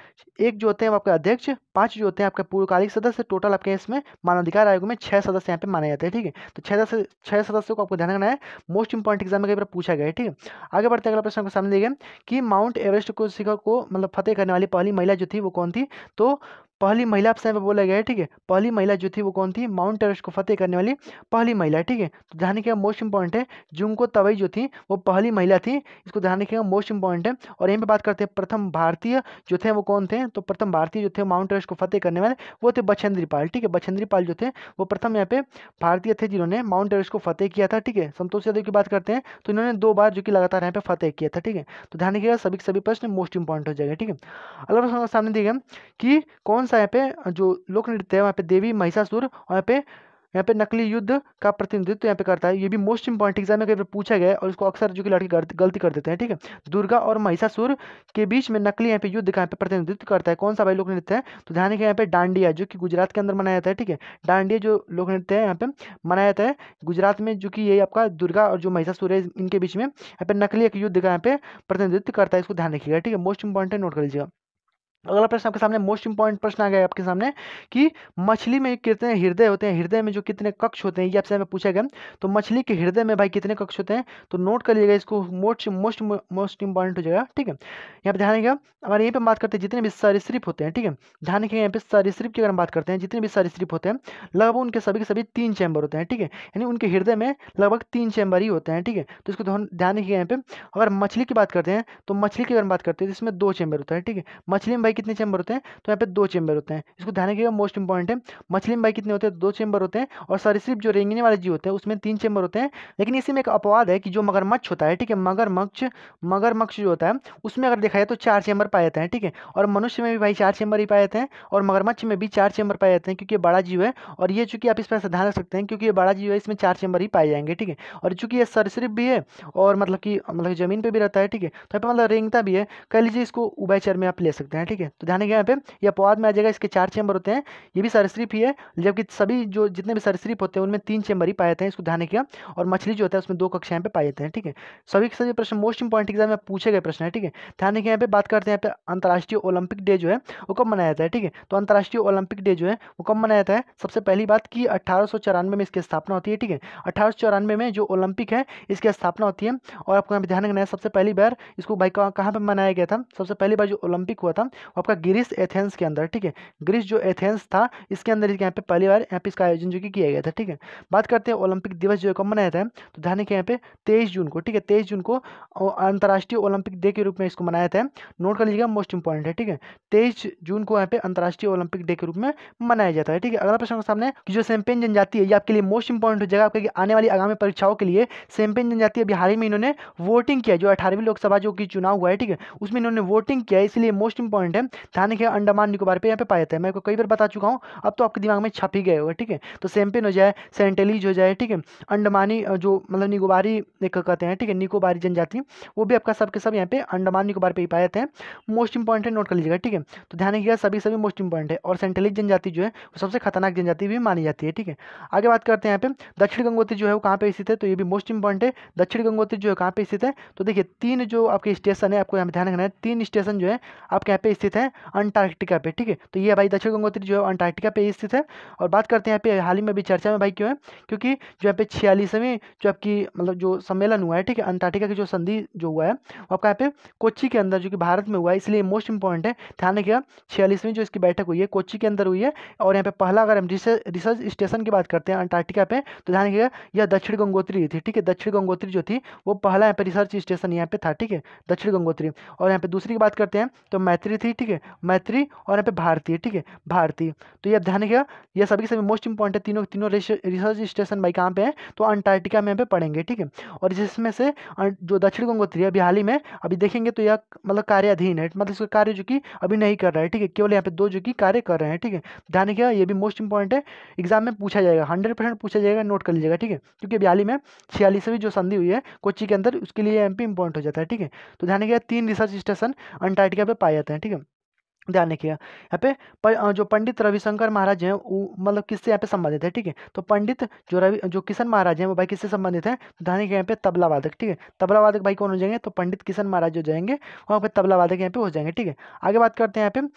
एक जो होते हैं आपका अध्यक्ष पाँच जो होते हैं आपका पूर्वकालिक सदस्य टोटल आपके इसमें मानवाधिकार आयोग में छः सदस्य यहाँ पे माने जाते हैं ठीक है तो छः सदस्य छः सदस्यों को आपको ध्यान रखना है मोस्ट इंपॉर्टेंट एग्जाम में कई बार पूछा गया है ठीक है आगे बढ़ते अगला प्रश्न आपको सामने देखें कि माउंट एवरेस्ट को शिखर को मतलब फतेह करने वाली पहली महिला जो थी वो कौन थी तो पहली महिला आप यहाँ पर बोला गया है ठीक है पहली महिला जो थी वो कौन थी माउंट एवरेस्ट को फतेह करने वाली पहली महिला ठीक है तो ध्यान रखिएगा मोस्ट इंपॉर्टेंट है जुमको तवई जो थी वो पहली महिला थी इसको ध्यान रखिएगा मोस्ट इंपॉर्टेंट है और यहीं पर बात करते हैं प्रथम भारतीय जो थे वो कौन थे तो प्रथम भारतीय जो थे माउंट एवरेस्ट को फतेह करने वाले वो थे बछेंद्री पाल ठीक है बछेंद्री पाल जो थे वो प्रथम यहाँ पे भारतीय थे जिन्होंने माउंट एवरेस्ट को फतेह किया था ठीक है संतोष यादव की बात करते हैं तो इन्होंने दो बार जो कि लगातार यहाँ पे फतेह किया था ठीक है तो ध्यान रखिएगा सभी सभी प्रश्न मोस्ट इंपॉर्टेंट हो जाएगा ठीक है अगला प्रश्न सामने देखें कि कौन सा यहाँ पे जो लोक नृत्य है वहाँ पे देवी महिषासुर और यहाँ पे यहाँ पे नकली युद्ध का प्रतिनिधित्व यहाँ पे करता है ये भी मोस्ट इंपॉर्टेंट एग्जाम में कहीं पर पूछा गया है और इसको अक्सर जो कि लड़के गलती कर देते हैं ठीक है दुर्गा और महिषासुर के बीच में नकली यहाँ पे युद्ध का यहाँ पे प्रतिनिधित्व करता है कौन सा भाई लोक नृत्य है तो ध्यान रखिए यहाँ पे डांडिया जो कि गुजरात के अंदर मनाया जाता है ठीक है डांडिया जो लोक नृत्य है यहाँ पे मनाया जाता है गुजरात में जो कि ये आपका दुर्गा और जो महिषासुर है इनके बीच में यहाँ पे नकली एक युद्ध का यहाँ पे प्रतिनिधित्व करता है इसको ध्यान रखिएगा ठीक है मोस्ट इंपॉर्टेंट नोट कर लीजिएगा अगला प्रश्न आपके सामने मोस्ट इंपॉर्टेंट प्रश्न आ गया आपके सामने कि मछली में कितने हृदय होते हैं हृदय में जो कितने कक्ष होते हैं ये आपसे हमें पूछा गया तो मछली के हृदय में भाई कितने कक्ष होते हैं तो नोट कर लीजिएगा इसको मोस्ट मोस्ट मोस्ट इंपॉर्टेंट हो जाएगा ठीक है यहाँ पर ध्यान रखिएगा हमारे यहीं पर बात करते हैं जितने भी सरिश्रिप होते हैं ठीक है ध्यान रखिएगा यहाँ पे सरिश्रिप की अगर हम बात करते हैं जितने भी सरिश्रिप होते हैं लगभग उनके सभी के सभी तीन चैम्बर होते हैं ठीक है यानी उनके हृदय में लगभग तीन चैम्बर ही होते हैं ठीक है तो इसको तो ध्यान रखिएगा यहाँ पे अगर मछली की बात करते हैं तो मछली की अगर बात करते हैं तो इसमें दो चैम्बर होते हैं ठीक है मछली में भाई कितने चैम्बर होते हैं तो यहाँ पे दो चैम्बर होते हैं इसको ध्यान रखिएगा मोस्ट इंपॉर्टेंट है मछली में भाई कितने होते हैं दो चैम्बर होते हैं और सरिसिप जो रेंगने वाले जीव होते हैं उसमें तीन चैम्बर होते हैं लेकिन इसी में एक अपवाद है कि जो मगरमच्छ होता है ठीक है मगरमच्छ मगरमच्छ जो होता है उसमें अगर देखा जाए तो चार चैम्बर पाए जाते हैं ठीक है और मनुष्य में भी भाई चार चैम्बर ही पाए जाते हैं और मगरमच्छ में भी चार चैम्बर पाए जाते हैं क्योंकि बड़ा जीव है और ये चूंकि आप इस पर ध्यान रख सकते हैं क्योंकि ये बड़ा जीव है इसमें चार चैम्बर ही पाए जाएंगे ठीक है और चूंकि ये सरसरिप भी है और मतलब कि मतलब जमीन पर भी रहता है ठीक है तो यहाँ पर मतलब रेंगता भी है कह लीजिए इसको उबैचर में आप ले सकते हैं ठीक है है तो ध्यान रखिए यहाँ पे ये अपवाद में आ जाएगा इसके चार चैम्बर होते हैं ये भी सरसरीप ही है जबकि सभी जो जितने भी सरसरीप होते हैं उनमें तीन चैम्बर ही पाए जाते हैं इसको ध्यान रखिएगा और मछली जो होता है उसमें दो कक्षा यहाँ पे पाए जाते हैं ठीक है सभी के सभी प्रश्न मोस्ट इंपॉर्टेंट एग्जाम में पूछे गए प्रश्न है ठीक है ध्यान रखिए यहाँ पे बात करते हैं यहाँ पे अंतर्राष्ट्रीय ओलंपिक डे जो है वो कब मनाया जाता है ठीक है तो अंतर्राष्ट्रीय ओलंपिक डे जो है वो कब मनाया जाता है सबसे पहली बात की अठारह में इसकी स्थापना होती है ठीक है अठारह में जो ओलंपिक है इसकी स्थापना होती है और आपको यहाँ पे ध्यान रखना है सबसे पहली बार इसको भाई कहाँ पर मनाया गया था सबसे पहली बार जो ओलंपिक हुआ था आपका ग्रीस एथेंस के अंदर ठीक है ग्रीस जो एथेंस था इसके अंदर यहाँ पे पहली बार यहाँ पे इसका आयोजन जो कि किया गया था ठीक है बात करते हैं ओलंपिक दिवस जो कब मनाया था तो ध्यान के यहाँ पे तेईस जून को ठीक है तेईस जून को अंतर्राष्ट्रीय ओलंपिक डे के रूप में इसको मनाया था नोट कर लीजिएगा मोस्ट इंपॉर्टेंट है ठीक है तेईस जून को यहाँ पे अंतर्राष्ट्रीय ओलंपिक डे के रूप में मनाया जाता है ठीक है अगला प्रश्न के सामने जो सेम्पेन जनजाति है ये आपके लिए मोस्ट इंपॉर्टेंट हो जाएगा आपके आने वाली आगामी परीक्षाओं के लिए सेम्पेन जनजाति अभी हाल ही में इन्होंने वोटिंग किया जो अठारहवीं लोकसभा जो कि चुनाव हुआ है ठीक है उसमें इन्होंने वोटिंग किया इसलिए मोस्ट इंपॉर्टेंट है हैं थाने के अंडमान निकोबार पे यहाँ पे पाया जाता है मैं कई बार बता चुका हूँ अब तो आपके दिमाग में छप ही गए होगा ठीक है तो सेम्पिन हो जाए सेंटेलीज हो जाए ठीक है अंडमानी जो मतलब निकोबारी एक कहते हैं ठीक है निकोबारी जनजाति वो भी आपका सबके सब यहाँ पे अंडमान निकोबार पे ही पाए जाते हैं मोस्ट इंपॉर्टेंट नोट कर लीजिएगा ठीक है तो ध्यान रखिएगा सभी सभी मोस्ट इंपॉर्टेंट है और सेंटेलीज जनजाति जो है वो सबसे खतरनाक जनजाति भी मानी जाती है ठीक है आगे बात करते हैं यहाँ पे दक्षिण गंगोत्री जो है वो कहाँ पे स्थित है तो ये भी मोस्ट इंपॉर्टेंट है दक्षिण गंगोत्री जो है कहाँ पे स्थित है तो देखिए तीन जो आपके स्टेशन है आपको यहाँ पे ध्यान रखना है तीन स्टेशन जो है आपके यहाँ पे स्थित स्थित है अंटार्कटिका पे ठीक है तो ये भाई दक्षिण गंगोत्री जो है अंटार्कटिका पे स्थित है और बात करते हैं यहाँ पे हाल ही में भी चर्चा में भाई क्यों है क्योंकि जो यहाँ पे छियालीसवीं जो आपकी मतलब जो सम्मेलन हुआ है ठीक है अंटार्कटिका की जो संधि जो हुआ है वो आपका यहाँ पे कोच्चि के अंदर जो कि भारत में हुआ है इसलिए मोस्ट इंपॉर्टेंट है ध्यान रखिएगा छियालीसवीं जो इसकी बैठक हुई है कोच्चि के अंदर हुई है और यहाँ पे पहला अगर हम रिसर्च स्टेशन की बात करते हैं अंटार्कटिका पे तो ध्यान रखिएगा यह दक्षिण गंगोत्री थी ठीक है दक्षिण गंगोत्री जो थी वो पहला यहाँ पे रिसर्च स्टेशन यहाँ पे था ठीक है दक्षिण गंगोत्री और यहाँ पे दूसरी की बात करते हैं तो मैत्री थी ठीक है मैत्री और यहाँ पे भारतीय ठीक है भारतीय तो ये ध्यान रखिएगा ये सभी सभी मोस्ट इंपॉर्टेंट है तीनों तीनों रिसर्च स्टेशन भाई कहाँ पे हैं तो अंटार्कटिका में यहाँ पे पढ़ेंगे ठीक है और जिसमें से अं, जो दक्षिण गंगोत्री है अभी हाल ही में अभी देखेंगे तो यह मतलब कार्याधीन है मतलब इसका कार्य जो कि अभी नहीं कर रहा है ठीक है केवल यहाँ पे दो जो कि कार्य कर रहे हैं ठीक है ध्यान रखिएगा ये भी मोस्ट इंपॉर्टेंट है एग्जाम में पूछा जाएगा हंड्रेड परसेंट पूछा जाएगा नोट कर लीजिएगा ठीक है क्योंकि अभी हाल ही में छियालीसवीं जो संधि हुई है कोची के अंदर उसके लिए एम पी इंपॉर्टेंट हो जाता है ठीक है तो ध्यान रखिएगा तीन रिसर्च स्टेशन अंटार्कटिका पर पाए जाते हैं ठीक है ध्यान रखिएगा यहाँ पे जो पंडित रविशंकर महाराज हैं मतलब किससे यहाँ पे संबंधित है ठीक है तो पंडित जो रवि जो किशन महाराज हैं वो भाई किससे संबंधित है ध्यान रखिए यहाँ पे तबला वादक ठीक है तबला वादक भाई कौन हो जाएंगे तो पंडित किशन महाराज जो जाएंगे वहाँ पे तबला वादक यहाँ पे हो जाएंगे ठीक है आगे बात करते हैं यहाँ पे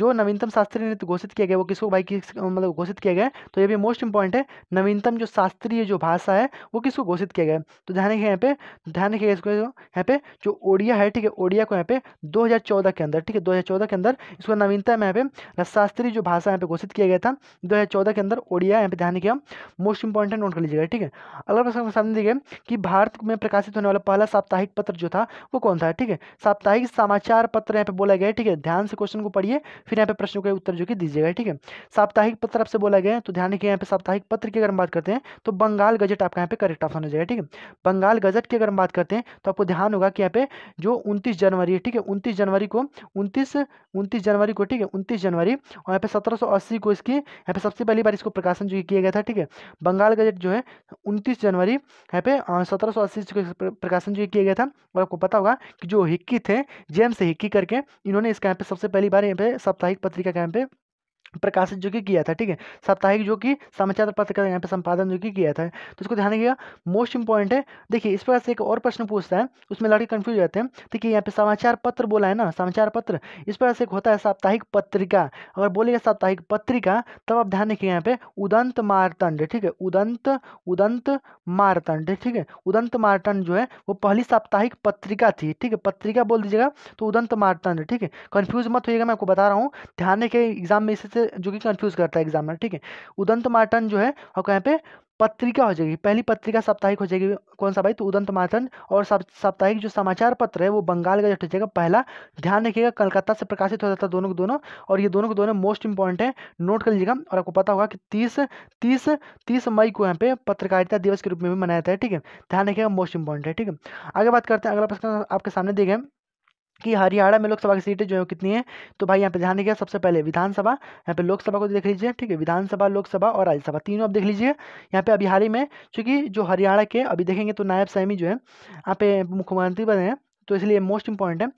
जो नवीनतम शास्त्रीय नृत्य घोषित किया गया वो किसको भाई किस मतलब घोषित किया गया तो ये भी मोस्ट इंपॉर्टेंट है नवीनतम जो शास्त्रीय जो भाषा है वो किसको घोषित किया गया तो ध्यान रखिए यहाँ पे ध्यान रखिएगा इसको यहाँ पे जो ओडिया है ठीक है ओडिया को यहाँ पे 2014 के अंदर ठीक है 2014 के अंदर इसको नवीनतम यहाँ पे शास्त्रीय जो भाषा यहाँ पे घोषित किया गया था दो के अंदर ओडिया यहाँ पे ध्यान किया मोस्ट इंपॉर्टेंट नोट कर लीजिएगा ठीक है अगला प्रश्न सामने देखिए कि भारत में प्रकाशित होने वाला पहला साप्ताहिक पत्र जो था वो कौन था ठीक है साप्ताहिक समाचार पत्र यहाँ पे बोला गया ठीक है ध्यान से क्वेश्चन को पढ़िए फिर यहाँ पे प्रश्नों का उत्तर जो कि दीजिएगा ठीक है साप्ताहिक पत्र आपसे बोला गया है तो ध्यान रखिए यहाँ पे साप्ताहिक पत्र की अगर हम बात करते हैं तो बंगाल गजट आपका यहाँ पे करेक्ट ऑप्शन हो जाएगा ठीक है बंगाल गजट की अगर हम बात करते हैं तो आपको ध्यान होगा कि यहाँ पे जो उनतीस जनवरी है ठीक है उनतीस जनवरी को उनतीस उनतीस जनवरी को ठीक है उनतीस जनवरी और यहाँ पे सत्रह को इसकी यहाँ पे सबसे पहली बार इसको प्रकाशन जो किया गया था ठीक है बंगाल गजट जो है उनतीस जनवरी यहाँ पे सत्रह को प्रकाशन जो किया गया था और आपको पता होगा कि जो हिक्की थे जेम्स हिक्की करके इन्होंने इसका यहाँ पे सबसे पहली बार यहाँ पे साप्ताहिक पत्रिका कैंप है प्रकाशित जो कि किया था ठीक है साप्ताहिक जो कि समाचार पत्र का यहाँ पे संपादन जो कि किया था तो इसको ध्यान रखिएगा मोस्ट इंपॉर्टेंट है देखिए इस प्रकार से एक और प्रश्न पूछता है उसमें लड़के कन्फ्यूज रहते हैं देखिए यहाँ पे समाचार पत्र बोला है ना समाचार पत्र इस प्रकार से एक होता है साप्ताहिक पत्रिका अगर बोलेगा साप्ताहिक पत्रिका तब आप ध्यान रखिए यहाँ पे उदंत मारतंड ठीक है उदंत उदंत मारतंड ठीक है उदंत मारतंड जो है वो पहली साप्ताहिक पत्रिका थी ठीक है पत्रिका बोल दीजिएगा तो उदंत मारतंड ठीक है कन्फ्यूज मत होइएगा मैं आपको बता रहा हूँ ध्यान रखिए एग्जाम में इससे से जो कि कंफ्यूज करता है एग्जामिनर ठीक है उदंत मार्टन जो है और यहाँ पे पत्रिका हो जाएगी पहली पत्रिका साप्ताहिक हो जाएगी कौन सा भाई तो उदंत मार्टन और साप्ताहिक जो समाचार पत्र है वो बंगाल का जट हो जाएगा पहला ध्यान रखिएगा कलकत्ता से प्रकाशित हो जाता है दोनों के दोनों और ये दोनों के दोनों मोस्ट इंपॉर्टेंट है नोट कर लीजिएगा और आपको पता होगा कि तीस तीस तीस मई को यहाँ पे पत्रकारिता दिवस के रूप में भी मनाया जाता है ठीक है ध्यान रखिएगा मोस्ट इंपॉर्टेंट है ठीक है आगे बात करते हैं अगला प्रश्न आपके सामने देखें कि हरियाणा में लोकसभा की सीटें जो है कितनी है तो भाई यहाँ पे ध्यान देखिए सबसे पहले विधानसभा यहाँ पे लोकसभा को तो देख लीजिए ठीक है विधानसभा लोकसभा और राज्यसभा तीनों आप देख लीजिए यहाँ पे अभी हाल ही में चूँकि जो हरियाणा के अभी देखेंगे तो नायब सैमी जो है यहाँ पे मुख्यमंत्री बने हैं तो इसलिए मोस्ट इंपॉर्टेंट है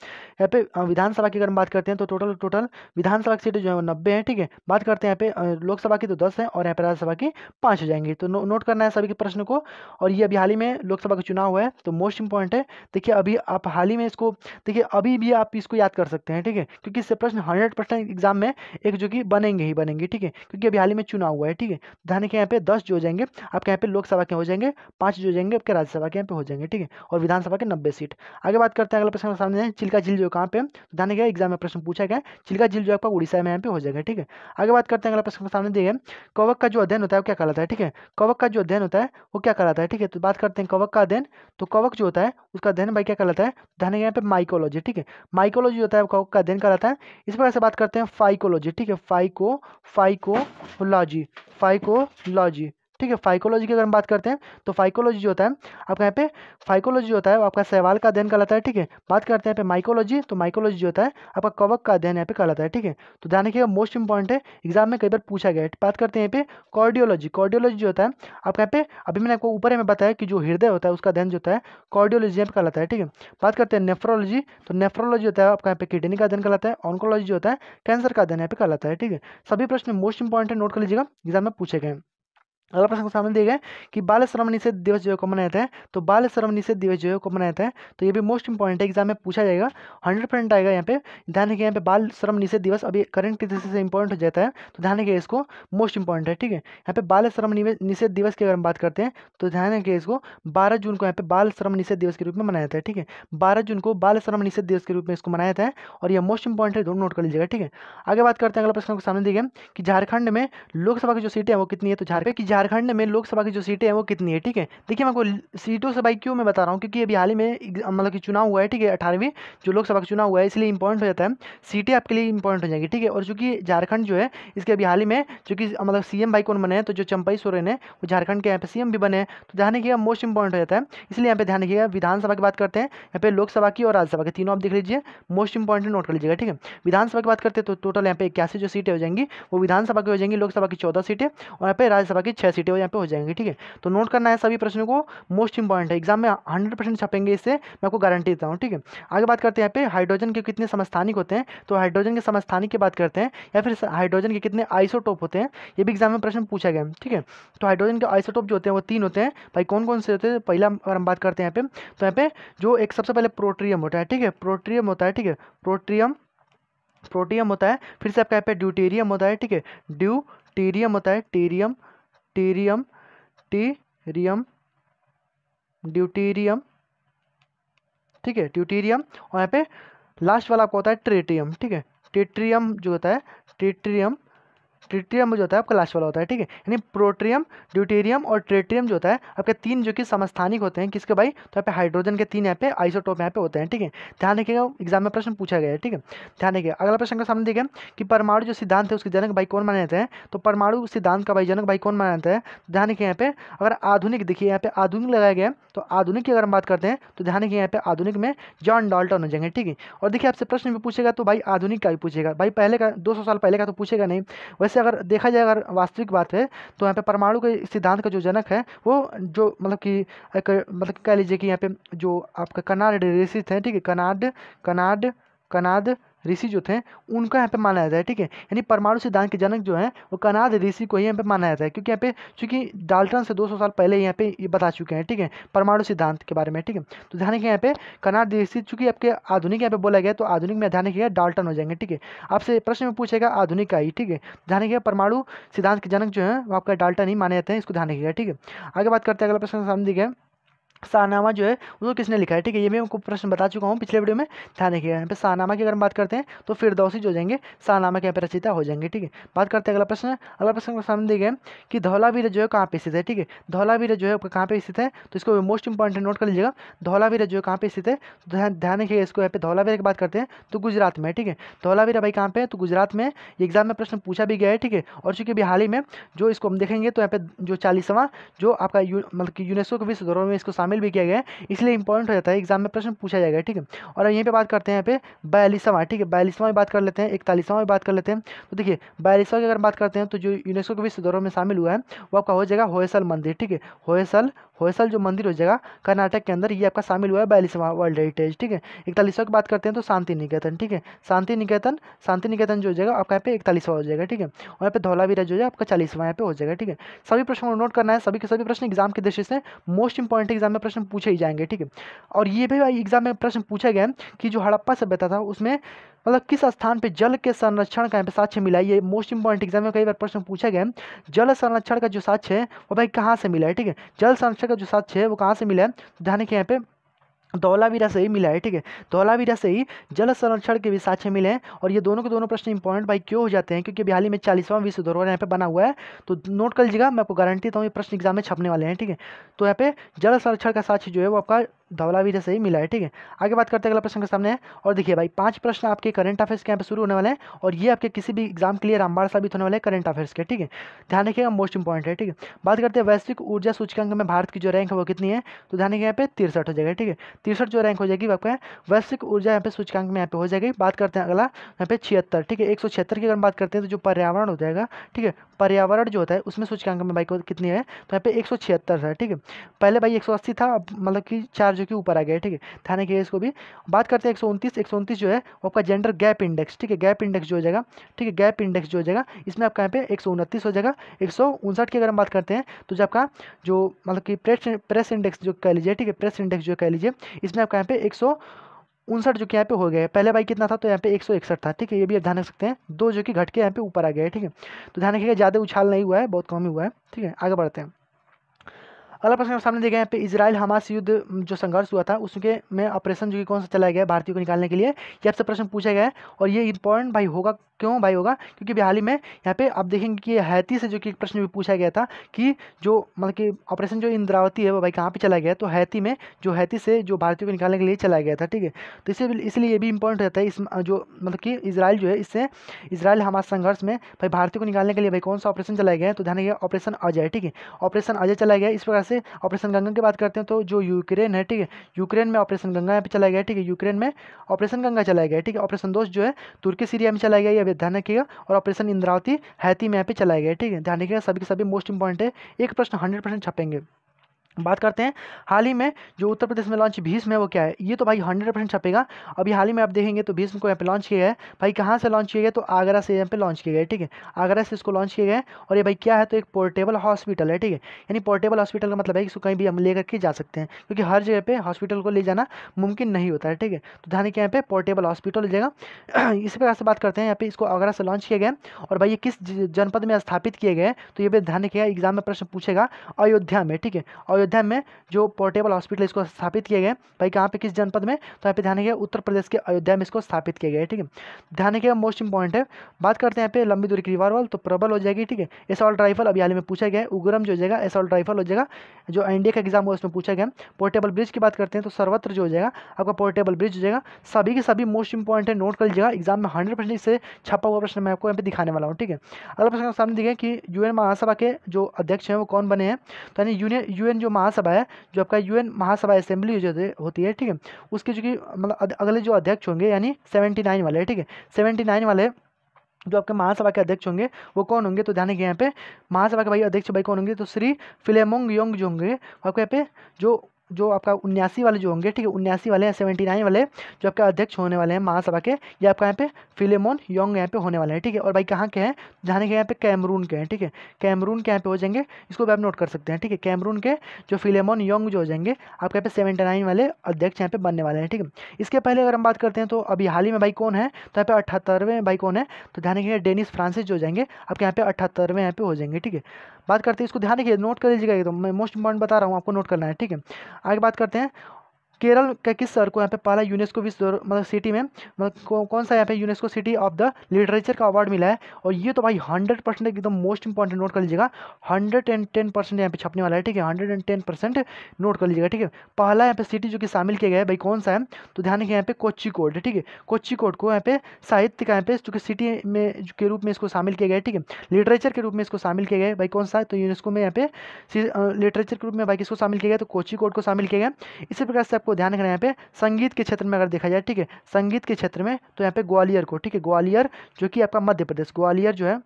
यहाँ पे विधानसभा की अगर हम बात करते हैं तो टोटल टोटल विधानसभा की सीटें जो है नब्बे हैं ठीक है बात करते हैं यहाँ पे लोकसभा की तो दस है और यहाँ पे राज्यसभा की पाँच हो जाएंगी तो नो, नोट करना है सभी के प्रश्न को और ये अभी हाल ही में लोकसभा का चुनाव हुआ है तो मोस्ट इंपॉर्टेंट है देखिए अभी आप हाल ही में इसको देखिए अभी भी आप इसको याद कर सकते हैं ठीक है क्योंकि इससे प्रश्न हंड्रेड एग्जाम में एक जो कि बनेंगे ही बनेंगे ठीक है क्योंकि अभी हाल ही में चुनाव हुआ है ठीक है ध्यान के यहाँ पे दस जो हो जाएंगे आपके यहाँ पे लोकसभा के हो जाएंगे पाँच जो हो जाएंगे आपके राज्यसभा के यहाँ पे हो जाएंगे ठीक है और विधानसभा के नब्बे सीट आगे बात कर करते हैं अगला प्रश्न सामने है चिल्का झील जो कहाँ पे तो ध्यान गया एग्जाम में प्रश्न पूछा गया चिल्का झील जो आपका उड़ीसा में यहाँ पे हो जाएगा ठीक है आगे बात करते हैं अगला प्रश्न सामने देखिए कवक का जो अध्ययन होता है वो क्या कहलाता है ठीक है कवक का जो अध्ययन होता है वो क्या कहलाता है ठीक है तो बात करते हैं कवक का अध्ययन तो कवक जो होता है उसका अध्ययन भाई क्या कहलाता है ध्यान गया यहाँ पे माइकोलॉजी ठीक है माइकोलॉजी होता है कवक का अध्ययन कहलाता है इस प्रकार से बात करते हैं फाइकोलॉजी ठीक है फाइको फाइकोलॉजी फाइकोलॉजी ठीक है फाइकोलॉजी की अगर हम बात करते हैं तो फाइकोलॉजी जो होता है आपका यहाँ पे फाइकोलॉजी होता है वो आपका सहवाल का अध्ययन कहलाता है ठीक है बात करते हैं यहाँ पे माइकोलॉजी तो माइकोलॉजी जो होता है आपका कवक का अध्ययन यहाँ पे कहलाता है ठीक है तो ध्यान रखिएगा मोस्ट इंपॉर्टेंट है एग्जाम में कई बार पूछा गया है बात करते हैं यहाँ पे कॉर्डियोलॉजी कॉर्डियोलॉजी जो होता है आपका यहाँ पे अभी मैंने आपको ऊपर में बताया कि जो हृदय होता है उसका अध्ययन जो होता है कॉर्डियोलॉजी यहाँ पे कहलाता है ठीक है बात करते हैं नेफ्रोलॉजी तो नेफ्रोलॉजी होता है आपका यहाँ पे किडनी का अध्ययन कहलाता है ऑनकोलॉजी जो होता है कैंसर का अध्ययन यहाँ पे कहलाता है ठीक है सभी प्रश्न मोस्ट इंपॉर्टेंट नोट कर लीजिएगा एग्जाम में पूछे गए अगला प्रश्न सामने दिए गए कि बाल श्रम निषेध दिवस जो है कब मनाया जाता है तो बाल श्रम निषेध दिवस जो है कब मनाया जाता है तो ये भी मोस्ट इंपॉर्टेंट है एग्जाम में पूछा जाएगा हंड्रेड परसेंट आएगा यहाँ पे ध्यान रखिए यहाँ पे बाल श्रम निषेध दिवस अभी करंट की दृष्टि से इंपॉर्टेंट हो जाता है तो ध्यान रखिए इसको मोस्ट इंपॉर्टेंट है ठीक है यहाँ पे बाल श्रम निषेध दिवस की अगर हम बात करते हैं तो ध्यान रखिए इसको बारह जून को यहाँ पे बाल श्रम निषेध दिवस के रूप में मनाया जाता है ठीक है बारह जून को बाल श्रम निषेध दिवस के रूप में इसको मनाया जाता है और यह मोस्ट इंपॉर्टेंट है दोनों तो नोट कर लीजिएगा ठीक है आगे बात करते हैं अगला प्रश्न को सामने दिए गए कि झारखंड में लोकसभा की जो सीटें हैं वो कितनी है तो झारखंड की झारखंड झारखंड में लोकसभा की जो सीटें हैं वो कितनी है ठीक है देखिए मैं आपको सीटों से भाई क्यों मैं बता रहा हूँ क्योंकि अभी हाल ही में मतलब कि चुनाव हुआ है ठीक है अठारहवीं जो लोकसभा का चुनाव हुआ है इसलिए इंपॉर्टेंट हो जाता है सीटें आपके लिए इंपॉर्टेंट हो जाएगी ठीक है और चूँकि झारखंड जो है इसके अभी हाल ही में चूंकि मतलब सी भाई कौन बने हैं तो जो चंपई सोरेन है वो झारखंड के यहाँ पे सी भी बने हैं तो ध्यान रखिएगा मोस्ट इंपॉर्टेंट हो जाता है इसलिए यहाँ पे ध्यान रखिएगा विधानसभा की बात करते हैं यहाँ पे लोकसभा की और राज्यसभा की तीनों आप देख लीजिए मोस्ट इंपॉर्टेंट नोट कर लीजिएगा ठीक है विधानसभा की बात करते हैं तो टोटल यहाँ पे इक्यासी जो सीटें हो जाएंगी वो विधानसभा की हो जाएंगी लोकसभा की चौदह सीटें और यहाँ पे राज्यसभा की छः सीटें यहाँ पे हो जाएंगी ठीक है तो नोट करना है सभी प्रश्नों को मोस्ट इंपॉर्टेंट है एग्जाम में हंड्रेड परसेंट छपेंगे इससे मैं आपको गारंटी देता हूँ ठीक है आगे बात करते हैं यहाँ पे हाइड्रोजन के कितने समस्थानिक होते हैं तो हाइड्रोजन के समस्थानिक की बात करते हैं या फिर हाइड्रोजन के कितने आइसोटोप होते हैं ये भी एग्जाम में प्रश्न पूछा गया ठीक है तो हाइड्रोजन के आइसोटोप जो होते हैं वो तीन होते हैं भाई कौन कौन से होते हैं पहला अगर हम बात करते हैं यहाँ पे तो यहाँ पे जो एक सबसे पहले प्रोट्रियम होता है ठीक है प्रोट्रियम होता है ठीक है प्रोट्रियम प्रोटियम होता है फिर से आपका यहाँ पे ड्यूटेरियम होता है ठीक है ड्यू टेरियम होता है टेरियम टीरियम टीरियम ड्यूटीरियम ठीक है ट्यूटीरियम और यहाँ पे लास्ट वाला आपको होता है ट्रिटियम ठीक है टिट्रियम जो होता है ट्रिट्रियम ट्रिटेरियम जो होता है आपका लास्ट वाला होता है ठीक है यानी प्रोट्रियम ड्यूटेरियम और ट्रेटेरियम जो होता है आपके तीन जो कि समस्थानिक होते हैं किसके भाई तो यहाँ पे हाइड्रोजन के तीन यहाँ पे आइसोटोप यहाँ पे होते हैं ठीक है ध्यान रखिएगा एग्जाम में प्रश्न पूछा गया है ठीक है ध्यान रखिएगा अगला प्रश्न का सामने देखें कि परमाणु जो सिद्धांत है उसके जनक भाई कौन माने जाते हैं तो परमाणु सिद्धांत का भाई जनक भाई कौन माना जाता है तो ध्यान रखिए यहाँ पे अगर आधुनिक देखिए यहाँ पे आधुनिक लगाया गया तो आधुनिक की अगर हम बात करते हैं तो ध्यान रखिए यहाँ पे आधुनिक में जॉन डॉल्टन हो जाएंगे ठीक है और देखिए आपसे प्रश्न भी पूछेगा तो भाई आधुनिक का भी पूछेगा भाई पहले का दो साल पहले का तो पूछेगा नहीं वैसे वैसे अगर देखा जाए अगर वास्तविक बात है तो यहाँ पे परमाणु के सिद्धांत का जो जनक है वो जो मतलब कि एक मतलब कह लीजिए कि यहाँ पे जो आपका कनाड रेसिस है ठीक है कनाड कनाड कनाड ऋषि जो थे उनको यहाँ पे माना जाता है ठीक है यानी परमाणु सिद्धांत के जनक जो है वो कनाद ऋषि को ही यहाँ पे माना जाता है क्योंकि यहाँ पे चूंकि डाल्टन से 200 साल पहले यहाँ पे ये बता चुके हैं ठीक है परमाणु सिद्धांत के बारे में ठीक है तो ध्यान रखिए यहाँ पे कनाद ऋषि चूंकि आपके आधुनिक यहाँ पे बोला गया तो आधुनिक में ध्यान रखिएगा डाल्टन हो जाएंगे ठीक है आपसे प्रश्न में पूछेगा आधुनिक का ही ठीक है ध्यान रखिएगा परमाणु सिद्धांत के जनक जो है वो आपका डाल्टन ही माने जाते हैं इसको ध्यान रखिएगा ठीक है आगे बात करते हैं अगला प्रश्न सामने दिखे शाहनामा जो है उसको किसने लिखा है ठीक है ये भी हमको प्रश्न बता चुका हूँ पिछले वीडियो में ध्यान रखिएगा यहाँ पे शाहनामा की अगर हम बात करते हैं तो फिर दौसी जो जाएंगे शाहनामा के यहाँ पे रचिता हो जाएंगे ठीक है बात करते हैं अगला प्रश्न अगला प्रश्न सामने दिए कि धौलावीर जो है कहाँ पे स्थित है ठीक है धौलावीर जो है कहाँ पे स्थित है तो इसको मोस्ट इंपॉर्टेंट नोट कर लीजिएगा धौलावीर जो है कहाँ पे स्थित है तो ध्यान रखिएगा इसको यहाँ पे धौलावीर की बात करते हैं तो गुजरात में ठीक है धौलावीर भाई कहाँ पे है तो गुजरात में एग्जाम में प्रश्न पूछा भी गया है ठीक है और चूंकि अभी हाल ही में जो इसको हम देखेंगे तो यहाँ पे जो चालीसवां जो आपका मतलब कि यूनेस्को के विश्व धरोहर में इसको शामिल शामिल भी किया गया है इसलिए इंपॉर्टेंट हो जाता है एग्जाम में प्रश्न पूछा जाएगा ठीक है और यहीं पर बात करते हैं यहाँ पे बयालीसवा ठीक है बयालीसवा बात कर लेते हैं इकतालीसवा भी बात कर लेते हैं तो देखिए बयालीसवा की अगर बात करते हैं तो जो यूनेस्को के विश्व दौरों में शामिल हुआ है वो आपका हो जाएगा होयसल मंदिर ठीक है होयसल होयसल जो मंदिर हो जाएगा कर्नाटक के अंदर ये आपका शामिल हुआ है बयालीसवां वर्ल्ड हेरिटेज ठीक है इकतालीसवा की बात करते हैं तो शांति निकेतन ठीक है शांति निकेतन शांति निकेतन जो हो जाएगा आपका यहाँ पे इकतालीसवा हो जाएगा ठीक है और यहाँ पे धौलावीरा जो है आपका चालीसवा यहाँ पे हो जाएगा ठीक है सभी प्रश्न नोट करना है सभी के सभी प्रश्न एग्जाम की दृष्टि से मोस्ट इंपॉर्टेंट एग्जाम में प्रश्न पूछे ही जाएंगे ठीक है और ये भी एग्जाम में प्रश्न पूछा गया कि जो हड़प्पा सभ्यता था उसमें मतलब किस स्थान पे जल के संरक्षण का यहाँ पे साक्ष्य मिला ये मोस्ट इंपॉर्टेंट एग्जाम में कई बार प्रश्न पूछा गया जल संरक्षण का जो साक्ष्य है वो भाई कहाँ से मिला है ठीक है जल संरक्षण का जो साक्ष्य है वो कहाँ से मिला है तो ध्यान के यहाँ पे धौलावीरा से ही मिला है ठीक है धौलावीरा से ही जल संरक्षण के भी साक्ष्य मिले हैं और ये दोनों के दोनों प्रश्न इंपॉर्टेंट भाई क्यों हो जाते हैं क्योंकि बिहाली में चालीसवां विश्व धरोहर यहाँ पे बना हुआ है तो नोट कर लीजिएगा मैं आपको गारंटी देता हूँ ये प्रश्न एग्जाम में छपने वाले हैं ठीक है तो यहाँ पे जल संरक्षण का साक्ष्य जो है वो आपका धवला भी सही मिला है ठीक है आगे बात करते हैं अगला प्रश्न के सामने और देखिए भाई पांच प्रश्न आपके करंट अफेयर्स के यहाँ पे शुरू होने वाले हैं और ये आपके किसी भी एग्जाम के लिए रामबाड़ साबित होने वाले करंट अफेयर्स के ठीक है ध्यान रखिएगा मोस्ट इंपॉर्टेंट है ठीक है बात करते हैं वैश्विक ऊर्जा सूचकांक में भारत की जो रैंक है वो कितनी है तो ध्यान रखिए यहाँ पे तिरसठ हो जाएगा ठीक है तिरसठ जो रैंक हो जाएगी आपको वैश्विक ऊर्जा यहाँ पे सूचकांक में यहाँ पे हो जाएगी बात करते हैं अगला यहाँ पे छिहत्तर ठीक है एक सौ छिहत्तर की अगर बात करते हैं तो जो पर्यावरण हो जाएगा ठीक है पर्यावरण जो होता है उसमें सूचकांक में भाई कितनी है तो यहाँ पे एक सौ छिहत्तर है ठीक है पहले भाई एक सौ अस्सी था मतलब कि चार जो कि ऊपर आ गया ठीक है थाने के इसको भी बात करते हैं एक सौ उनतीस एक सौ जो है आपका जेंडर गैप इंडेक्स ठीक है गैप इंडेक्स जो हो जाएगा ठीक है गैप इंडेक्स जो हो जाएगा इसमें आपका यहाँ पे एक सौ उनतीस हो जाएगा एक सौ उनसठ की अगर हम बात करते हैं तो जो आपका जो मतलब कि प्रेस प्रेस इंडेक्स जो कह लीजिए ठीक है प्रेस इंडेक्स जो कह लीजिए इसमें आपका यहाँ पे एक उनसठ जो कि यहाँ पे हो गया पहले भाई कितना था तो यहाँ पे एक सौ इकसठ था ठीक है ये भी आप ध्यान रख सकते हैं दो जो कि घट के यहाँ पे ऊपर आ गया है ठीक है तो ध्यान रखिएगा ज़्यादा उछाल नहीं हुआ है बहुत कम ही हुआ है ठीक है आगे बढ़ते हैं अगला प्रश्न सामने देखा यहाँ पे इसराइल हमास युद्ध जो संघर्ष हुआ था उसके में ऑपरेशन जो कि कौन सा चलाया गया भारतीयों को निकालने के लिए ये आपसे प्रश्न पूछा गया है और ये इंपॉर्टेंट भाई होगा क्यों भाई होगा क्योंकि बिहार में यहाँ पे आप देखेंगे कि हैती से जो कि प्रश्न भी पूछा गया था कि जो मतलब कि ऑपरेशन जो इंद्रावती है वो भाई कहाँ पर चला गया तो हैती में जो हैती से जो भारतीयों को निकालने के लिए चलाया गया था ठीक है तो इसे इसलिए ये भी इंपॉर्टेंट रहता है इस जो मतलब कि इसराइल जो है इससे इसराइल हमास संघर्ष में भाई भारतीयों को निकालने के लिए भाई कौन सा ऑपरेशन चलाया गया है तो ध्यान रखिए ऑपरेशन अजय ठीक है ऑपरेशन अजय चलाया गया इस प्रकार से ऑपरेशन गंगा की बात करते हैं तो जो यूक्रेन है ठीक है यूक्रेन में ऑपरेशन गंगा यहाँ पे चलाया गया ठीक है यूक्रेन में ऑपरेशन गंगा चलाया गया ठीक है ऑपरेशन दोस्त जो है तुर्की सीरिया में चलाया गया ये ध्यान रखिएगा और ऑपरेशन इंद्रावती हैती में यहाँ पे चलाया गया ठीक है ध्यान रखिएगा सभी के सभी मोस्ट इंपॉर्टेंट है एक प्रश्न हंड्रेड परसेंट छपेंगे बात करते हैं हाल ही में जो उत्तर प्रदेश में लॉन्च भीष्म है वो क्या है ये तो भाई हंड्रेड परसेंट छपेगा अभी हाल ही में आप देखेंगे तो भीष्म को यहाँ पे लॉन्च किया गया है भाई कहाँ से लॉन्च किया गया तो आगरा से यहाँ पे लॉन्च किया गया ठीक है आगरा से इसको लॉन्च किया गया और ये भाई क्या है तो एक पोर्टेबल हॉस्पिटल है ठीक है यानी पोर्टेबल हॉस्पिटल का मतलब है कि इसको कहीं भी हम ले करके जा सकते हैं क्योंकि हर जगह पर हॉस्पिटल को ले जाना मुमकिन नहीं होता है ठीक है तो ध्यान के यहाँ पे पोर्टेबल हॉस्पिटल ले जाएगा [CLEARS THROAT] इसी प्रकार से बात करते हैं यहाँ पे इसको आगरा से लॉन्च किया गया और भाई ये किस जनपद में स्थापित किए गए तो ये भी ध्यान किया एग्जाम में प्रश्न पूछेगा अयोध्या में ठीक है अयोध्या में जो पोर्टेबल हॉस्पिटल इसको स्थापित किए गए भाई कहाँ पे किस जनपद में तो यहाँ पे ध्यान रखिएगा उत्तर प्रदेश के अयोध्या में इसको स्थापित किया गया है ठीक है ध्यान रखिएगा मोस्ट इंपॉर्टेंट है बात करते हैं यहाँ पे लंबी दूरी की रिवारवल तो प्रबल हो जाएगी ठीक है ऑल ड्राइफल अभी हाल में पूछा गया है उग्रम जो हो जाएगा ऑल ड्राइफल हो जाएगा जो एनडीए का एग्जाम हुआ उसमें पूछा गया पोर्टेबल ब्रिज की बात करते हैं तो सर्वत्र जो हो जाएगा आपका पोर्टेबल ब्रिज हो जाएगा सभी के सभी मोस्ट इंपॉर्टेंट है नोट कर लीजिएगा एग्जाम में हंड्रेड परसेंट इससे छपा हुआ प्रश्न मैं आपको यहाँ पे दिखाने वाला हूँ ठीक है अगला प्रश्न सामने दिखे कि यूएन महासभा के जो अध्यक्ष हैं वो कौन बने हैं तो यानी यूनियन यूएन जो महासभा है जो आपका यूएन महासभा असेंबली जो होती है ठीक है उसके जो कि मतलब अगले जो अध्यक्ष होंगे यानी सेवेंटी नाइन वाले ठीक है सेवेंटी नाइन वाले जो आपके महासभा के अध्यक्ष होंगे वो कौन होंगे तो ध्यान रखिए यहाँ पे महासभा के भाई अध्यक्ष भाई कौन होंगे तो श्री फिलेमोंग योंग जो होंगे आपके यहाँ पे जो जो आपका उन्यासी वाले जो होंगे ठीक है उन्यासी वाले हैं सेवेंटी नाइन वाले जो आपका अध्यक्ष होने वाले हैं महासभा के ये आपका यहाँ पे फिलेमोन योंग यहाँ पे होने वाले हैं ठीक है और भाई कहाँ के हैं जाने के यहाँ पे कैमरून के हैं ठीक है कैमरून के यहाँ पे हो जाएंगे इसको भी आप नोट कर सकते हैं ठीक है कैमरून के जो फिलेमोन योंग जो हो जाएंगे आपके यहाँ पे सेवेंटी नाइन वाले अध्यक्ष यहाँ पे बनने वाले हैं ठीक है इसके पहले अगर हम बात करते हैं तो अभी हाल ही में भाई कौन है तो यहाँ पे अठहत्तरवें भाई कौन है तो ध्यान के डेनिस फ्रांसिस जो हो जाएंगे आपके यहाँ पे अठहत्तरवें यहाँ पे हो जाएंगे ठीक है बात करते हैं इसको ध्यान रखिए नोट कर लीजिएगा एकदम तो। मैं मोस्ट इंपॉर्टेंट बता रहा हूँ आपको नोट करना है ठीक है आगे बात करते हैं केरल के किस शहर को यहाँ पे पहला यूनेस्को विश्व मतलब सिटी में मतलब कौन सा यहाँ पे UNESCO city of the literature का अवार्ड मिला है और ये तो भाई हंड्रेड परसेंट एकदम मोस्ट इंपॉर्टेंट नोट कर लीजिएगा हंड्रेड एंड टेन परसेंट यहाँ पे छपने वाला है ठीक है hundred and ten percent note कर लीजिएगा ठीक है पहला यहाँ पे सिटी जो कि शामिल किया गया है भाई कौन सा है तो ध्यान रखिए यहाँ पे कोच्ची कोड ठीक है कोच्ची कोड को यहाँ पे साहित्य का यहाँ पे चूँकि सिटी में के रूप में इसको शामिल किया गया ठीक है लिटरेचर के रूप में इसको शामिल किया गया है भाई कौन सा है तो यूनेस्को में यहाँ पे लिटरेचर के रूप में भाई किसको शामिल किया गया तो कोची कोड को शामिल किया गया इसी प्रकार से आपको ध्यान रखना है यहाँ पे संगीत के क्षेत्र में अगर देखा जाए ठीक है संगीत के क्षेत्र में तो यहाँ पे ग्वालियर को ठीक है ग्वालियर जो कि आपका मध्य प्रदेश ग्वालियर जो है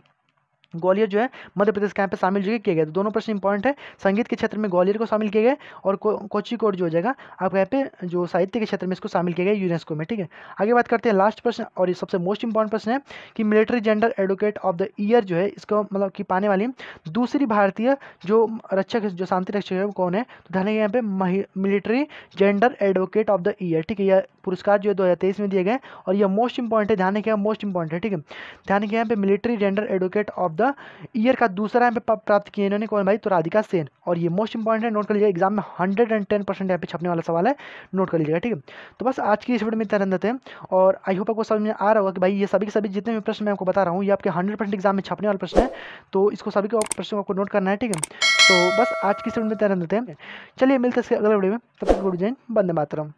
ग्वालियर जो है मध्य प्रदेश के यहाँ पे शामिल जो किया गया तो दोनों प्रश्न इंपॉर्टेंट है संगीत के क्षेत्र में ग्वालियर को शामिल किया गया और को, कोड जो हो जाएगा आप यहाँ पे जो साहित्य के क्षेत्र में इसको शामिल किया गया यूनेस्को में ठीक है आगे बात करते हैं लास्ट प्रश्न और ये सबसे मोस्ट इंपॉर्टेंट प्रश्न है कि military gender advocate of the year जो है इसको मतलब कि पाने वाली दूसरी भारतीय जो रक्षक जो शांति रक्षक है वो कौन है तो ध्यान यहाँ पे military gender advocate of the year ठीक है यह पुरस्कार जो है दो में दिए गए और यह मोस्ट इंपॉर्टेंट है ध्यान यहाँ मोस्ट इंपॉर्टेंट है ठीक है ध्यान के यहाँ पे military gender advocate of the year का दूसरा यहाँ पे प्राप्त किया इन्होंने कौन भाई तो राधिका सेन और ये मोस्ट इंपॉर्टेंट है नोट कर लीजिएगा एग्जाम में हंड्रेड एंड टेन परसेंट यहाँ पे छपने वाला सवाल है नोट कर लीजिएगा ठीक है तो बस आज की इस वीडियो में इतना देते हैं और आई होप आपको समझ में आ रहा होगा कि भाई ये सभी सभी जितने भी प्रश्न मैं आपको बता रहा हूँ ये आपके हंड्रेड एग्जाम में छपने वाला प्रश्न है तो इसको सभी के प्रश्न आपको नोट करना है ठीक है तो बस आज की इस वीडियो में इतना देते हैं चलिए मिलते हैं अगले वीडियो में तब तक गुड जैन बंदे मातरम